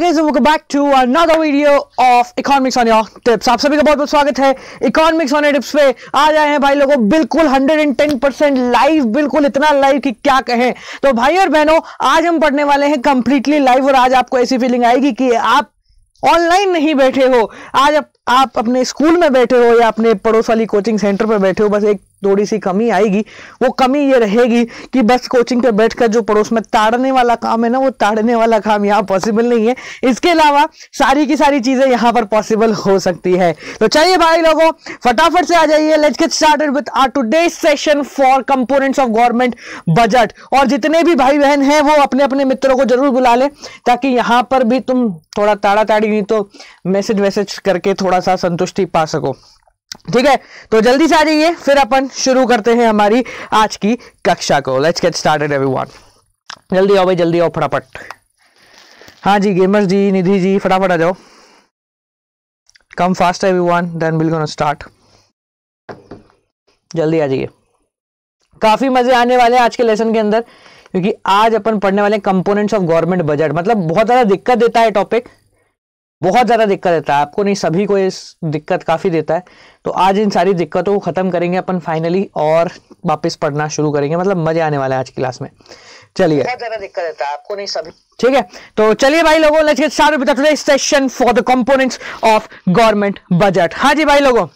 welcome back to another video of economics on your tips आप सभी का बहुत बहुत स्वागत है इकोनॉमिक्स ऑन योर टिप्स पे आ जाए हैं भाई लोगों बिल्कुल 110 परसेंट लाइव बिल्कुल इतना लाइव कि क्या कहें तो भाई और बहनों आज हम पढ़ने वाले हैं कंप्लीटली लाइव और आज आपको ऐसी फीलिंग आएगी कि आप ऑनलाइन नहीं बैठे हो आज आप, आप अपने स्कूल में बैठे हो या अपने पड़ोस वाली कोचिंग सेंटर पर बैठे हो बस एक थोड़ी सी कमी आएगी वो कमी ये रहेगी कि बस कोचिंग पे बैठकर जो पड़ोस में ताड़ने वाला काम है ना वो ताड़ने वाला काम यहाँ पॉसिबल नहीं है इसके अलावा सारी की सारी चीज़ें यहाँ पर पॉसिबल हो सकती है तो चलिए भाई लोगों फटाफट से आ जाइए let's get started with our today session for components of government budget और जितने भी भाई बहन है वो अपने अपने मित्रों को जरूर बुला ले ताकि यहाँ पर भी तुम थोड़ा ताड़ा ताड़ी नहीं तो मैसेज वैसेज करके थोड़ा सा संतुष्टि पा सको ठीक है तो जल्दी से आ जाइए फिर अपन शुरू करते हैं हमारी आज की कक्षा को लेट्स गेट स्टार्टेड एवरीवन जल्दी आओ भाई जल्दी आओ फटाफट हाँ जी गेमर्स जी निधि जी फटाफट आ जाओ come fast everyone then will gonna start जल्दी आ जाइए काफी मजे आने वाले हैं आज के लेसन के अंदर क्योंकि आज अपन पढ़ने वाले कंपोनेंट्स ऑफ गवर्नमेंट बजट मतलब बहुत ज्यादा दिक्कत देता है टॉपिक बहुत ज़्यादा दिक्कत देता है आपको नहीं सभी को ये दिक्कत काफ़ी देता है तो आज इन सारी दिक्कतों को ख़त्म करेंगे अपन फाइनली और वापस पढ़ना शुरू करेंगे मतलब मज़े आने वाले है आज की क्लास में चलिए बहुत ज़्यादा दिक्कत देता है आपको नहीं सभी ठीक है तो चलिए भाई लोगों let's get started with session for the components of government budget हाँ जी भाई लोगों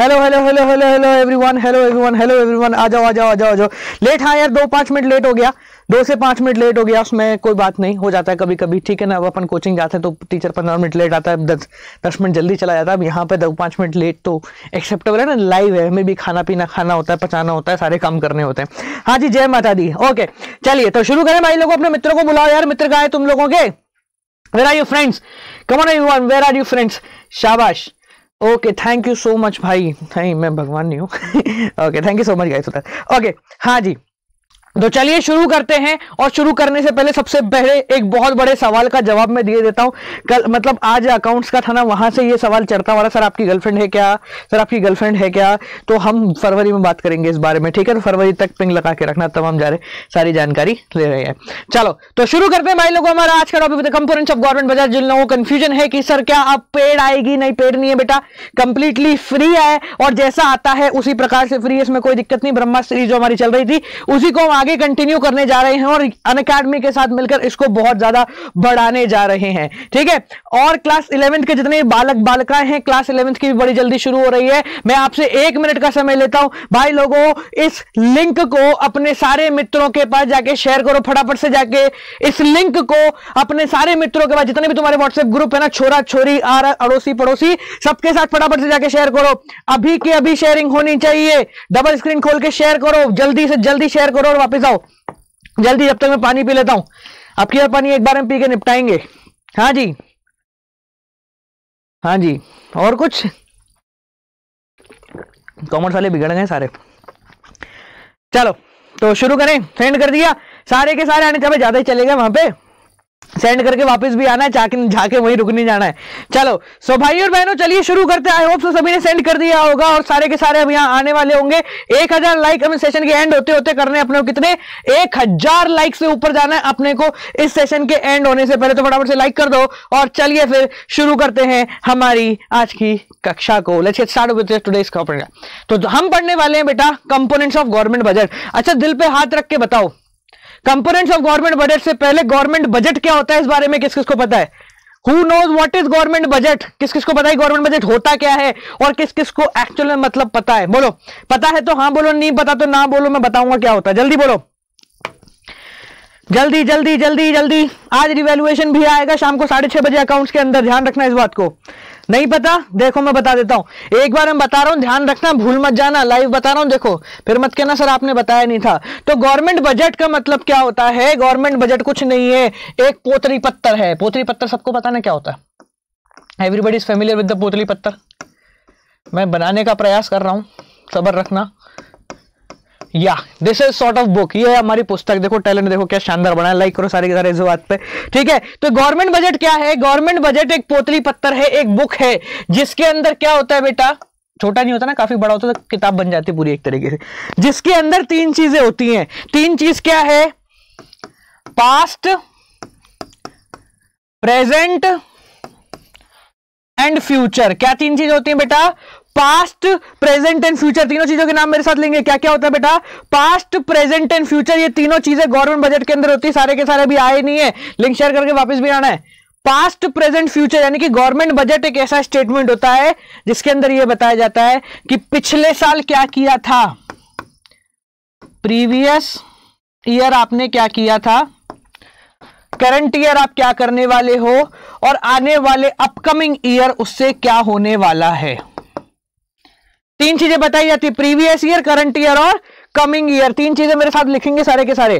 hello hello hello hello hello everyone hello everyone hello everyone आ जाओ आ जाओ आ जाओ आ जाओ लेट हाँ यार दो पाँच मिनट लेट हो गया दो से पाँच मिनट लेट हो गया उसमें कोई बात नहीं हो जाता है कभी कभी ठीक है ना अब अपन कोचिंग जाते हैं तो टीचर पंद्रह मिनट लेट आता है दस दस मिनट जल्दी चला जाता है अब यहाँ पे दो पाँच मिनट लेट तो एक्सेप्टेबल है ना लाइव है हमें भी खाना पीना खाना होता है पचाना होता है सारे काम करने होते हैं हाँ जी जय माता दी ओके चलिए तो शुरू करें भाई लोगों अपने मित्रों को बुलाओ यार मित्र का है तुम लोगों के where are you friends come on one where are you friends शाबाश okay thank you so much भाई नहीं मैं भगवान नहीं हूँ okay thank you so much guys okay हाँ जी तो चलिए शुरू करते हैं और शुरू करने से पहले सबसे पहले एक बहुत बड़े सवाल का जवाब मैं दिए देता हूं कल मतलब आज अकाउंट्स का था ना वहां से ये सवाल चढ़ता हमारा सर आपकी गर्लफ्रेंड है क्या सर आपकी गर्लफ्रेंड है क्या तो हम फरवरी में बात करेंगे इस बारे में ठीक है तो फरवरी तक पिंग लगा के रखना तमाम जा रहे सारी जानकारी ले रहे हैं चलो तो शुरू करते हैं भाई लोगों हमारा आज का टॉपिक कंपोनेंट्स ऑफ गवर्नमेंट बजाज जिन लोगों को कंफ्यूजन है कि सर क्या अब पेड आएगी नहीं पेड नहीं है बेटा कंप्लीटली फ्री है और जैसा आता है उसी प्रकार से फ्री है इसमें कोई दिक्कत नहीं ब्रह्मा सीरीज जो हमारी चल रही थी उसी को आगे कंटिन्यू करने जा रहे हैं और अन के साथ मिलकर इसको बहुत ज्यादा बढ़ाने जा रहे हैं ठीक है और क्लास इलेवेंथ के जितने बालक बालिकाएं हैं क्लास इलेवेंथ की भी बड़ी जल्दी शुरू हो रही है मैं आपसे एक मिनट का समय लेता हूं भाई लोगों इस लिंक को अपने सारे मित्रों के पास जाके शेयर करो फटाफट से जाके इस लिंक को अपने सारे मित्रों के पास जितने भी तुम्हारे व्हाट्सएप ग्रुप है ना छोरा छोरी आर अड़ोसी पड़ोसी सबके साथ फटाफट से जाके शेयर करो अभी के अभी शेयरिंग होनी चाहिए डबल स्क्रीन खोल के शेयर करो जल्दी से जल्दी शेयर करो और वापस आओ जल्दी जब तक मैं पानी पी लेता हूँ आपकी की पानी एक बार हम पी के निपटाएंगे हाँ जी हाँ जी और कुछ कॉमर्स वाले बिगड़ गए सारे चलो तो शुरू करें सेंड कर दिया सारे के सारे आने चाहे ज़्यादा ही चलेगा वहां पे सेंड करके वापस भी आना है जाके जाके वहीं रुकने जाना है चलो सो भाई और बहनों चलिए शुरू करते आई होप सो सभी ने सेंड कर दिया होगा और सारे के सारे अब यहाँ आने वाले होंगे एक हजार लाइक हमें सेशन के एंड होते होते करने अपने कितने एक हजार लाइक से ऊपर जाना है अपने को इस सेशन के एंड होने से पहले तो फटाफट से लाइक कर दो और चलिए फिर शुरू करते हैं हमारी आज की कक्षा को तो हम पढ़ने वाले हैं बेटा कंपोनेंट्स ऑफ गवर्नमेंट बजट अच्छा दिल पे हाथ रख के बताओ कंपोनेंट्स ऑफ गवर्नमेंट बजट से पहले गवर्नमेंट बजट क्या होता है इस बारे में किस किस को पता है who knows what is government budget किस किस को पता है गवर्नमेंट बजट होता क्या है और किस किस को एक्चुअल में मतलब पता है बोलो पता है तो हाँ बोलो नहीं पता तो ना बोलो मैं बताऊंगा क्या होता है जल्दी बोलो जल्दी जल्दी जल्दी जल्दी आज रिवेल्युएशन भी आएगा शाम को साढ़े छह बजे अकाउंट्स के अंदर ध्यान रखना इस बात को नहीं पता देखो मैं बता देता हूँ एक बार मैं बता रहा हूँ ध्यान रखना भूल मत जाना लाइव बता रहा हूँ देखो फिर मत कहना सर आपने बताया नहीं था तो गवर्नमेंट बजट का मतलब क्या होता है गवर्नमेंट बजट कुछ नहीं है एक पोतरी पत्थर है पोतरी पत्थर सबको पता ना क्या होता है everybody is familiar with the पोतली पत्थर मैं बनाने का प्रयास कर रहा हूँ सबर रखना या this is sort of book ये हमारी पुस्तक देखो टैलेंट देखो क्या शानदार बना लाइक करो सारे के सारे इस बात पे ठीक है तो गवर्नमेंट बजट क्या है गवर्नमेंट बजट एक पोतली पत्थर है एक बुक है जिसके अंदर क्या होता है बेटा छोटा नहीं होता ना काफी बड़ा होता है तो किताब बन जाती है पूरी एक तरीके से जिसके अंदर तीन चीजें होती हैं तीन चीज क्या है पास्ट प्रेजेंट एंड फ्यूचर क्या तीन चीज होती है बेटा पास्ट प्रेजेंट एंड फ्यूचर तीनों चीजों के नाम मेरे साथ लेंगे क्या क्या होता है बेटा पास्ट प्रेजेंट एंड फ्यूचर ये तीनों चीजें गवर्नमेंट बजट के अंदर होती है सारे के सारे अभी आए नहीं है लिंक शेयर करके वापस भी आना है पास्ट प्रेजेंट फ्यूचर यानी कि गवर्नमेंट बजट एक ऐसा स्टेटमेंट होता है जिसके अंदर यह बताया जाता है कि पिछले साल क्या किया था प्रीवियस ईयर आपने क्या किया था करंट ईयर आप क्या करने वाले हो और आने वाले अपकमिंग ईयर उससे क्या होने वाला है तीन चीजें बताई जाती है प्रीवियस ईयर करंट ईयर और कमिंग ईयर तीन चीजें मेरे साथ लिखेंगे सारे के सारे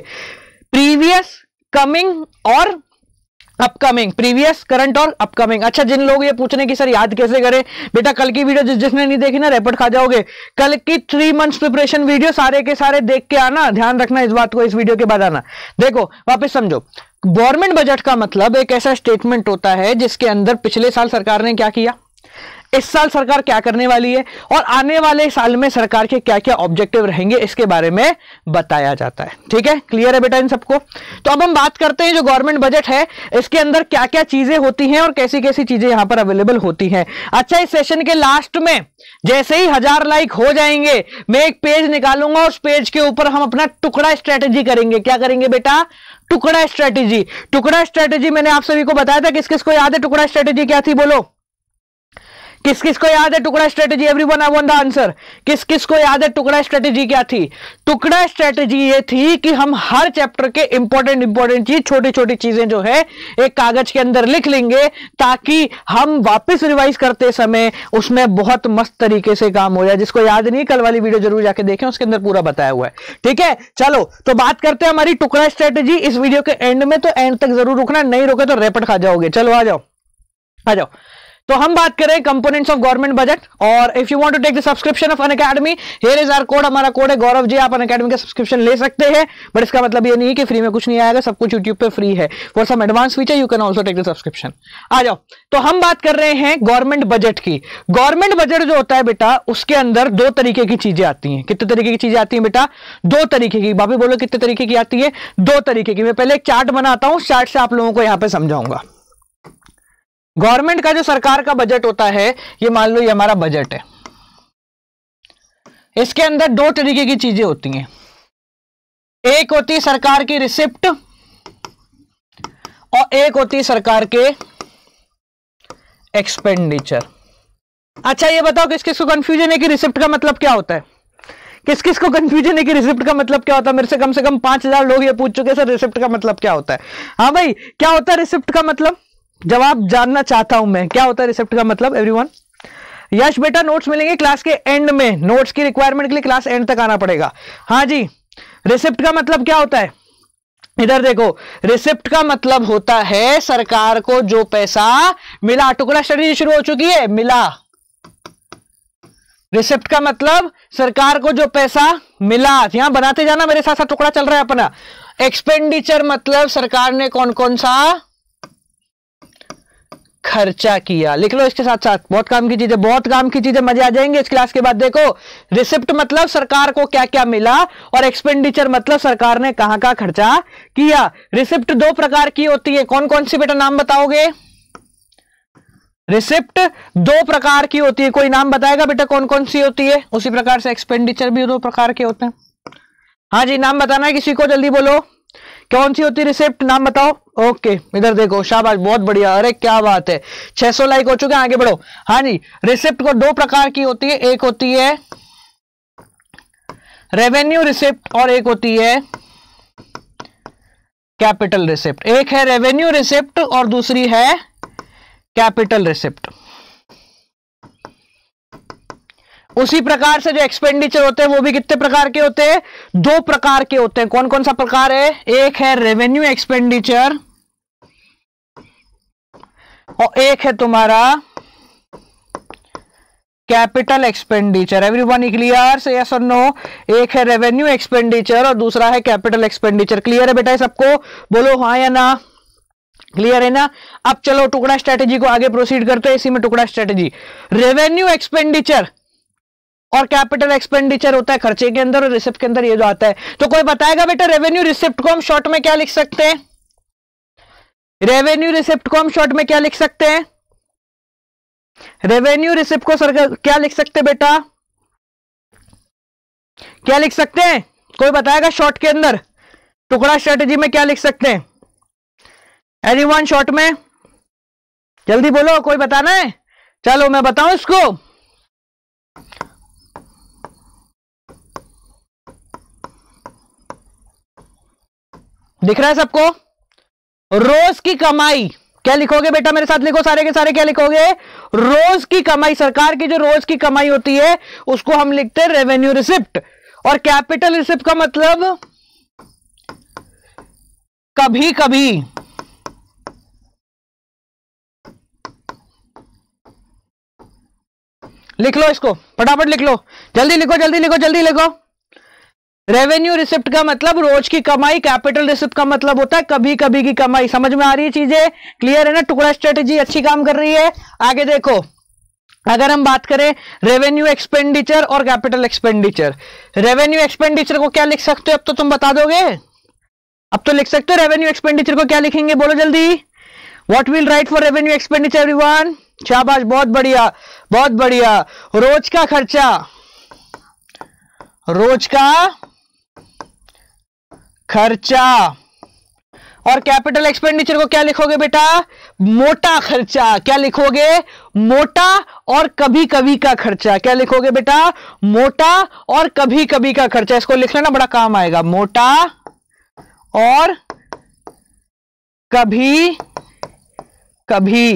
प्रीवियस कमिंग और अपकमिंग प्रीवियस करंट और अपकमिंग अच्छा जिन लोग ये पूछने की सर याद कैसे करें बेटा कल की वीडियो जिस जिसने नहीं देखी ना रेपट खा जाओगे कल की थ्री मंथ्स प्रिपरेशन वीडियो सारे के सारे देख के आना ध्यान रखना इस बात को इस वीडियो के बाद आना देखो वापस समझो गवर्नमेंट बजट का मतलब एक ऐसा स्टेटमेंट होता है जिसके अंदर पिछले साल सरकार ने क्या किया इस साल सरकार क्या करने वाली है और आने वाले साल में सरकार के क्या क्या ऑब्जेक्टिव रहेंगे इसके बारे में बताया जाता है ठीक है क्लियर है बेटा इन सबको तो अब हम बात करते हैं जो गवर्नमेंट बजट है इसके अंदर क्या क्या चीजें होती हैं और कैसी कैसी चीजें यहां पर अवेलेबल होती हैं अच्छा इस सेशन के लास्ट में जैसे ही हजार लाइक हो जाएंगे मैं एक पेज निकालूंगा उस पेज के ऊपर हम अपना टुकड़ा स्ट्रेटेजी करेंगे क्या करेंगे बेटा टुकड़ा स्ट्रेटेजी टुकड़ा स्ट्रेटेजी मैंने आप सभी को बताया था किस किस को याद है टुकड़ा स्ट्रेटेजी क्या थी बोलो किस किस को याद है टुकड़ा strategy every one I the answer किस किस को याद है टुकड़ा स्ट्रेटेजी क्या थी टुकड़ा स्ट्रेटेजी ये थी कि हम हर चैप्टर के इंपॉर्टेंट इंपॉर्टेंट चीज छोटी छोटी चीजें जो है एक कागज के अंदर लिख लेंगे ताकि हम वापस रिवाइज करते समय उसमें बहुत मस्त तरीके से काम हो जाए जिसको याद नहीं कल वाली वीडियो जरूर जाके देखें उसके अंदर पूरा बताया हुआ है ठीक है चलो तो बात करते हैं हमारी टुकड़ा स्ट्रेटेजी इस वीडियो के एंड में तो एंड तक जरूर रुकना नहीं रोके तो रेपट खा जाओगे चलो आ जाओ आ जाओ तो हम बात करें कंपोनेंट्स ऑफ गवर्नमेंट बजट और if you want to take the subscription of Unacademy here is our code हमारा कोड है गौरव जी आप अन अकेडमी का सब्सक्रिप्शन ले सकते हैं बट इसका मतलब ये नहीं कि फ्री में कुछ नहीं आएगा सब कुछ यूट्यूब पे फ्री है for some advance feature you can also take the subscription आ जाओ तो हम बात कर रहे हैं गवर्नमेंट बजट की गवर्नमेंट बजट जो होता है बेटा उसके अंदर दो तरीके की चीजें आती हैं कितने तरीके की चीजें आती हैं बेटा दो तरीके की भाभी बोलो कितने तरीके की आती है दो तरीके की मैं पहले एक चार्ट बनाता हूं चार्ट से आप लोगों को यहां पे समझाऊंगा गवर्नमेंट का जो सरकार का बजट होता है ये मान लो ये हमारा बजट है इसके अंदर दो तरीके की चीजें होती हैं एक होती है सरकार की रिसिप्ट और एक होती है सरकार के एक्सपेंडिचर अच्छा ये बताओ किस किस को कंफ्यूजन है कि रिसिप्ट का मतलब क्या होता है किस किस को कंफ्यूजन है कि रिसिप्ट का मतलब क्या होता है मेरे से कम से कम पांच हजार लोग ये पूछ चुके सर रिसिप्ट का मतलब क्या होता है हाँ भाई क्या होता है रिसिप्ट का मतलब जवाब जानना चाहता हूं मैं क्या होता है रिसेप्ट का मतलब एवरीवन यश बेटा नोट्स मिलेंगे क्लास के एंड में नोट्स की रिक्वायरमेंट के लिए क्लास एंड तक आना पड़ेगा हाँ जी रिसिप्ट का मतलब क्या होता है इधर देखो रिसिप्ट का मतलब होता है सरकार को जो पैसा मिला टुकड़ा स्टडी शुरू हो चुकी है मिला रिसिप्ट का मतलब सरकार को जो पैसा मिला यहां बनाते जाना मेरे साथ साथ टुकड़ा चल रहा है अपना एक्सपेंडिचर मतलब सरकार ने कौन कौन सा खर्चा किया लिख लो इसके साथ साथ बहुत काम की चीजें बहुत काम की चीजें मजे आ जाएंगे इस क्लास के बाद देखो रिसिप्ट मतलब सरकार को क्या क्या मिला और एक्सपेंडिचर मतलब सरकार ने कहां का खर्चा किया रिसिप्ट दो प्रकार की होती है कौन कौन सी बेटा नाम बताओगे रिसिप्ट दो प्रकार की होती है कोई नाम बताएगा बेटा कौन कौन सी होती है उसी प्रकार से एक्सपेंडिचर भी दो प्रकार के होते हैं हाँ जी नाम बताना है किसी को जल्दी बोलो कौन सी होती रिसिप्ट नाम बताओ ओके इधर देखो शाबाश बहुत बढ़िया अरे क्या बात है 600 लाइक हो चुके हैं आगे बढ़ो हाँ जी रिसिप्ट को दो प्रकार की होती है एक होती है रेवेन्यू रिसिप्ट और एक होती है कैपिटल रिसिप्ट एक है रेवेन्यू रिसिप्ट और दूसरी है कैपिटल रिसिप्ट उसी प्रकार से जो एक्सपेंडिचर होते हैं वो भी कितने प्रकार के होते हैं दो प्रकार के होते हैं कौन कौन सा प्रकार है एक है रेवेन्यू एक्सपेंडिचर और एक है तुम्हारा capital expenditure every one clear से यस और नो एक है रेवेन्यू एक्सपेंडिचर और दूसरा है कैपिटल एक्सपेंडिचर क्लियर है बेटा सबको बोलो हाँ या ना क्लियर है ना अब चलो टुकड़ा स्ट्रेटेजी को आगे प्रोसीड करते हैं इसी में टुकड़ा स्ट्रेटेजी रेवेन्यू एक्सपेंडिचर और कैपिटल एक्सपेंडिचर होता है खर्चे के अंदर और रिसिप्ट के अंदर ये जो आता है तो कोई बताएगा बेटा रेवेन्यू रिसिप्ट को हम शॉर्ट में क्या लिख सकते हैं रेवेन्यू रिसिप्ट को हम शॉर्ट में क्या लिख सकते हैं रेवेन्यू रिसिप्ट को सर क्या लिख सकते बेटा क्या लिख सकते हैं कोई बताएगा शॉर्ट के अंदर टुकड़ा स्ट्रेटेजी में क्या लिख सकते हैं एनी वन शॉर्ट में जल्दी बोलो कोई बताना है चलो मैं बताऊं इसको दिख रहा है सबको रोज की कमाई क्या लिखोगे बेटा मेरे साथ लिखो सारे के सारे क्या लिखोगे रोज की कमाई सरकार की जो रोज की कमाई होती है उसको हम लिखते हैं रेवेन्यू रिसिप्ट और कैपिटल रिसिप्ट का मतलब कभी कभी लिख लो इसको फटाफट लिख लो जल्दी लिखो जल्दी लिखो जल्दी लिखो रेवेन्यू रिसिप्ट का मतलब रोज की कमाई कैपिटल रिसिप्ट का मतलब होता है कभी कभी की कमाई समझ में आ रही है चीजें क्लियर है ना टुकड़ा स्ट्रेटेजी अच्छी काम कर रही है आगे देखो अगर हम बात करें रेवेन्यू एक्सपेंडिचर और कैपिटल एक्सपेंडिचर रेवेन्यू एक्सपेंडिचर को क्या लिख सकते हो अब तो तुम बता दोगे अब तो लिख सकते हो रेवेन्यू एक्सपेंडिचर को क्या लिखेंगे बोलो जल्दी what will write for revenue expenditure everyone शाबाश बहुत बढ़िया बहुत बढ़िया रोज का खर्चा रोज का खर्चा और कैपिटल एक्सपेंडिचर को क्या लिखोगे बेटा मोटा खर्चा क्या लिखोगे मोटा और कभी कभी का खर्चा क्या लिखोगे बेटा मोटा और कभी कभी का खर्चा इसको लिख लेना बड़ा काम आएगा मोटा और कभी कभी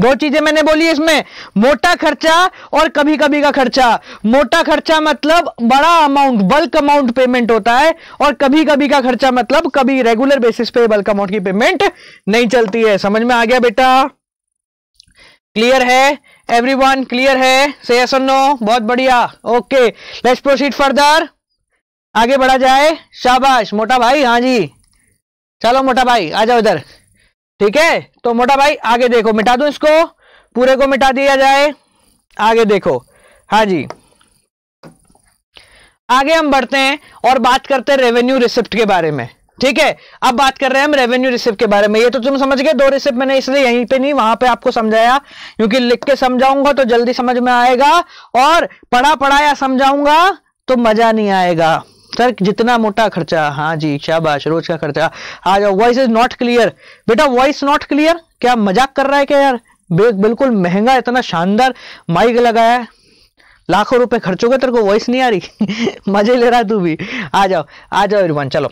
दो चीजें मैंने बोली इसमें मोटा खर्चा और कभी कभी का खर्चा मोटा खर्चा मतलब बड़ा अमाउंट बल्क अमाउंट पेमेंट होता है और कभी कभी का खर्चा मतलब कभी रेगुलर बेसिस पे बल्क अमाउंट की पेमेंट नहीं चलती है समझ में आ गया बेटा क्लियर है एवरीवन क्लियर है से नो बहुत बढ़िया ओके लेट्स प्रोसीड फर्दर आगे बढ़ा जाए शाबाश मोटा भाई हाँ जी चलो मोटा भाई आ जाओ इधर ठीक है तो मोटा भाई आगे देखो मिटा दो इसको पूरे को मिटा दिया जाए आगे देखो हाँ जी आगे हम बढ़ते हैं और बात करते हैं रेवेन्यू रिसिप्ट के बारे में ठीक है अब बात कर रहे हैं हम रेवेन्यू रिसिप्ट के बारे में ये तो तुम समझ गए दो रिसिप्ट मैंने इसलिए यहीं पे नहीं वहां पे आपको समझाया क्योंकि लिख के समझाऊंगा तो जल्दी समझ में आएगा और पढ़ा पढ़ाया समझाऊंगा तो मजा नहीं आएगा सर जितना मोटा खर्चा हाँ जी शाबाश रोज का खर्चा आ जाओ वॉइस इज नॉट क्लियर बेटा वॉइस नॉट क्लियर क्या मजाक कर रहा है क्या यार बिल्कुल महंगा इतना शानदार माइक लगाया है लाखों रुपए खर्च हो तेरे को वॉइस नहीं आ रही मजे ले रहा तू भी आ जाओ आ जाओ इरवान चलो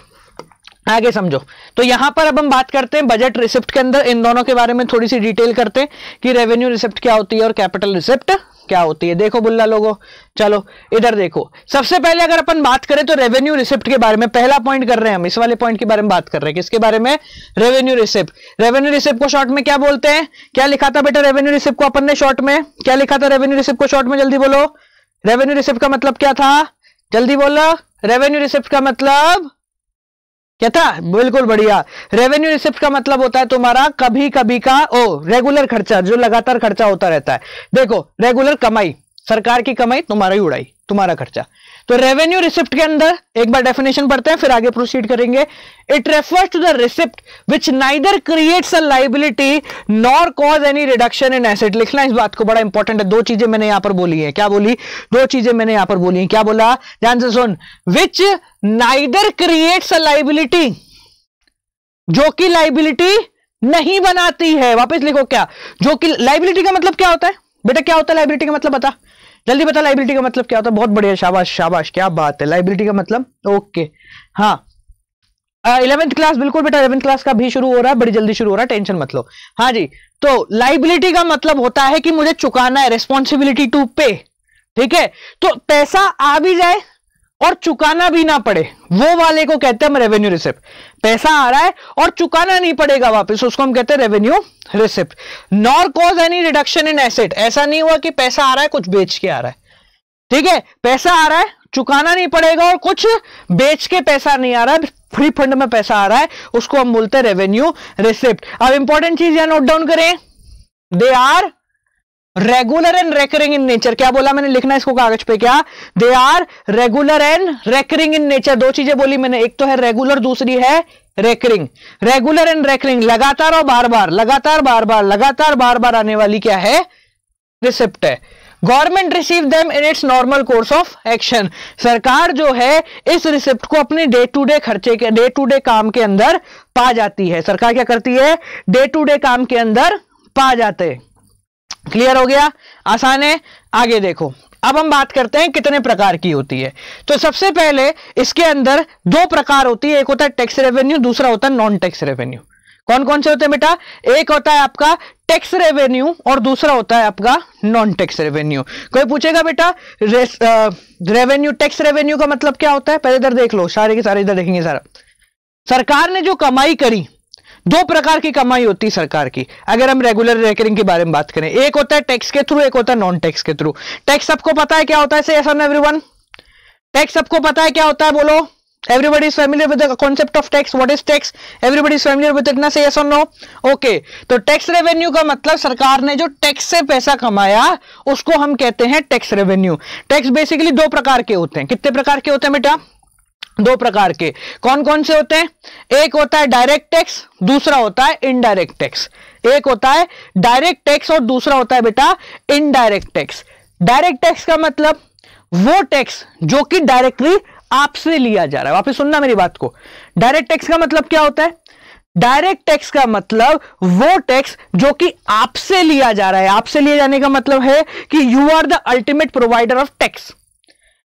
आगे समझो तो यहां पर अब हम बात करते हैं बजट रिसिप्ट के अंदर इन दोनों के बारे में थोड़ी सी डिटेल करते हैं कि रेवेन्यू रिसिप्ट क्या होती है और कैपिटल रिसिप्ट क्या होती है देखो बुल्ला लोगों चलो इधर देखो सबसे पहले अगर अपन बात करें तो रेवेन्यू रिसिप्ट के बारे में पहला पॉइंट कर रहे हैं हम इस वाले पॉइंट के बारे में बात कर रहे हैं किसके बारे में रेवेन्यू रिसिप्ट रेवेन्यू रिसिप्ट को शॉर्ट में क्या बोलते हैं क्या लिखा था बेटा रेवेन्यू रिसिप्ट को अपन ने शॉर्ट में क्या लिखा था रेवेन्यू रिसिप्ट को शॉर्ट में जल्दी बोलो रेवेन्यू रिसिप्ट का मतलब क्या था जल्दी बोलो रेवेन्यू रिसिप्ट का मतलब क्या था बिल्कुल बढ़िया रेवेन्यू रिसिप्ट का मतलब होता है तुम्हारा कभी कभी का ओ रेगुलर खर्चा जो लगातार खर्चा होता रहता है देखो रेगुलर कमाई सरकार की कमाई तुम्हारा ही उड़ाई तुम्हारा खर्चा तो रेवेन्यू रिसिप्ट के अंदर एक बार डेफिनेशन पढ़ते हैं फिर आगे प्रोसीड करेंगे it refers to the receipt which neither creates a liability nor cause any reduction in asset लिखना इस बात को बड़ा इंपॉर्टेंट है दो चीजें मैंने यहां पर बोली है क्या बोली दो चीजें मैंने यहां पर बोली है क्या बोला ध्यान से सुन which neither creates a liability जो कि लाइबिलिटी नहीं बनाती है वापस लिखो क्या जो कि लाइबिलिटी का मतलब क्या होता है बेटा क्या होता है लाइबिलिटी का मतलब बता जल्दी बता लाइबिलिटी का मतलब क्या होता है बहुत बढ़िया शाबाश शाबाश क्या बात है लाइबिलिटी का मतलब ओके हाँ इलेवेंथ क्लास बिल्कुल बेटा इलेवेंथ क्लास का भी शुरू हो रहा है बड़ी जल्दी शुरू हो रहा है टेंशन मतलब हाँ जी तो लाइबिलिटी का मतलब होता है कि मुझे चुकाना है रेस्पॉन्सिबिलिटी टू पे ठीक है तो पैसा आ भी जाए और चुकाना भी ना पड़े वो वाले को कहते हैं हम रेवेन्यू रिसिप्ट पैसा आ रहा है और चुकाना नहीं पड़ेगा वापस उसको हम कहते हैं revenue receipt nor cause any reduction in asset ऐसा नहीं हुआ कि पैसा आ रहा है कुछ बेच के आ रहा है ठीक है पैसा आ रहा है चुकाना नहीं पड़ेगा और कुछ बेच के पैसा नहीं आ रहा है फ्री फंड में पैसा आ रहा है उसको हम बोलते हैं रेवेन्यू रिसिप्ट अब इंपॉर्टेंट चीज या नोट डाउन करें they are regular and recurring in nature क्या बोला मैंने लिखना इसको कागज पे क्या they are regular and recurring in nature दो चीजें बोली मैंने एक तो है रेगुलर दूसरी है रेकरिंग रेगुलर एंड रेकरिंग लगातार और बार बार लगातार बार बार लगातार बार बार आने वाली क्या है रिसिप्ट है government receive them in its normal course of action सरकार जो है इस रिसिप्ट को अपने डे टू डे खर्चे के डे टू डे काम के अंदर पा जाती है सरकार क्या करती है डे टू डे काम के अंदर पा जाते हैं क्लियर हो गया आसान है आगे देखो अब हम बात करते हैं कितने प्रकार की होती है तो सबसे पहले इसके अंदर दो प्रकार होती है एक होता है टैक्स रेवेन्यू दूसरा होता है नॉन टैक्स रेवेन्यू कौन कौन से होते हैं बेटा एक होता है आपका टैक्स रेवेन्यू और दूसरा होता है आपका नॉन टैक्स रेवेन्यू कोई पूछेगा बेटा रेवेन्यू टैक्स रेवेन्यू का मतलब क्या होता है पहले इधर देख लो सारे के सारे इधर देखेंगे सारा सरकार ने जो कमाई करी दो प्रकार की कमाई होती है सरकार की अगर हम रेगुलर रेकरिंग के बारे में बात करें एक होता है टैक्स के थ्रू एक होता है नॉन टैक्स के थ्रू टैक्स सबको पता है क्या होता है से एवरीवन टैक्स सबको पता है क्या होता है बोलो everybody is familiar with the concept of tax what is tax everybody is familiar with it na तो टैक्स रेवेन्यू का मतलब सरकार ने जो टैक्स से पैसा कमाया उसको हम कहते हैं टैक्स रेवेन्यू टैक्स बेसिकली दो प्रकार के होते हैं कितने प्रकार के होते हैं बेटा दो प्रकार के कौन कौन से होते हैं एक होता है डायरेक्ट टैक्स दूसरा होता है इनडायरेक्ट टैक्स एक होता है डायरेक्ट टैक्स और दूसरा होता है बेटा इनडायरेक्ट टैक्स डायरेक्ट टैक्स का मतलब वो टैक्स जो कि डायरेक्टली आपसे लिया जा रहा है वापस सुनना मेरी बात को डायरेक्ट टैक्स का मतलब क्या होता है डायरेक्ट टैक्स का मतलब वो टैक्स जो कि आपसे लिया जा रहा है आपसे लिए जाने का मतलब है कि you are the ultimate provider of tax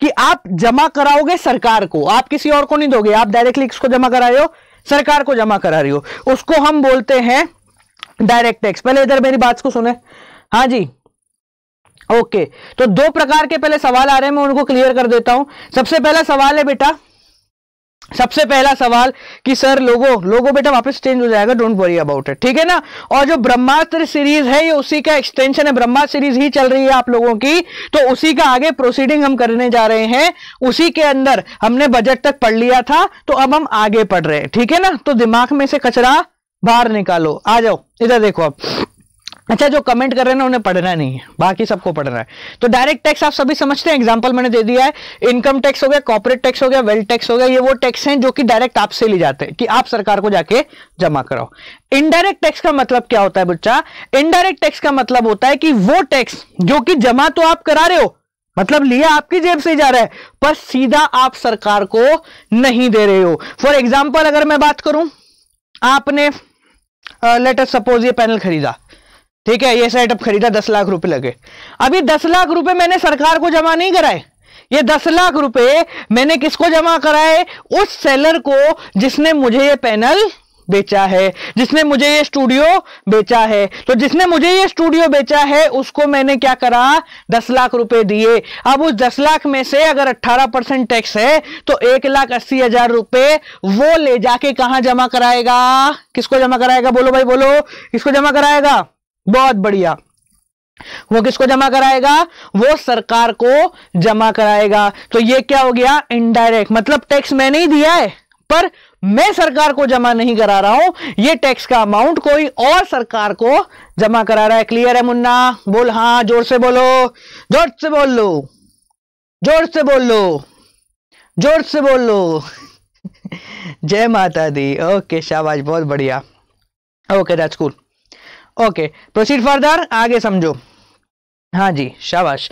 कि आप जमा कराओगे सरकार को आप किसी और को नहीं दोगे आप डायरेक्टली इसको जमा करा रहे हो सरकार को जमा करा रही हो उसको हम बोलते हैं डायरेक्ट टैक्स पहले इधर मेरी बात को सुने हाँ जी ओके तो दो प्रकार के पहले सवाल आ रहे हैं मैं उनको क्लियर कर देता हूं सबसे पहला सवाल है बेटा सबसे पहला सवाल कि सर लोगो लोगो बेटा वापस चेंज हो जाएगा डोंट वरी अबाउट इट ठीक है ना और जो ब्रह्मास्त्र सीरीज है ये उसी का एक्सटेंशन है ब्रह्मास्त्र सीरीज ही चल रही है आप लोगों की तो उसी का आगे प्रोसीडिंग हम करने जा रहे हैं उसी के अंदर हमने बजट तक पढ़ लिया था तो अब हम आगे पढ़ रहे हैं ठीक है ना तो दिमाग में से कचरा बाहर निकालो आ जाओ इधर देखो अब अच्छा जो कमेंट कर रहे हैं ना उन्हें पढ़ना नहीं है बाकी सबको पढ़ना है तो डायरेक्ट टैक्स आप सभी समझते हैं एग्जाम्पल मैंने दे दिया है इनकम टैक्स हो गया कॉर्पोरेट टैक्स हो गया वेल्थ टैक्स हो गया ये वो टैक्स हैं जो कि डायरेक्ट आपसे ले जाते हैं कि आप सरकार को जाके जमा कराओ इनडायरेक्ट टैक्स का मतलब क्या होता है बच्चा इनडायरेक्ट टैक्स का मतलब होता है कि वो टैक्स जो कि जमा तो आप करा रहे हो मतलब लिया आपकी जेब से जा रहा है पर सीधा आप सरकार को नहीं दे रहे हो फॉर एग्जाम्पल अगर मैं बात करूं आपने लेटर सपोज ये पैनल खरीदा ठीक है ये सेटअप खरीदा दस लाख रुपए लगे अभी दस लाख रुपए मैंने सरकार को जमा नहीं कराए ये दस लाख रुपए मैंने किसको जमा कराए उस सेलर को जिसने मुझे ये पैनल बेचा है जिसने मुझे ये स्टूडियो बेचा है तो जिसने मुझे ये स्टूडियो बेचा है उसको मैंने क्या करा दस लाख रुपए दिए अब उस दस लाख में से अगर अट्ठारह परसेंट टैक्स है तो एक लाख अस्सी हजार रुपए वो ले जाके कहा जमा कराएगा किसको जमा कराएगा बोलो भाई बोलो किसको जमा कराएगा बहुत बढ़िया वो किसको जमा कराएगा वो सरकार को जमा कराएगा तो ये क्या हो गया इनडायरेक्ट मतलब टैक्स मैंने ही दिया है पर मैं सरकार को जमा नहीं करा रहा हूं ये टैक्स का अमाउंट कोई और सरकार को जमा करा रहा है क्लियर है मुन्ना बोल हां जोर से बोलो जोर से बोल लो जोर से बोल लो जोर से बोल लो जय माता दी ओके शाबाश बहुत बढ़िया okay that's cool okay proceed further आगे समझो हाँ जी शाबाश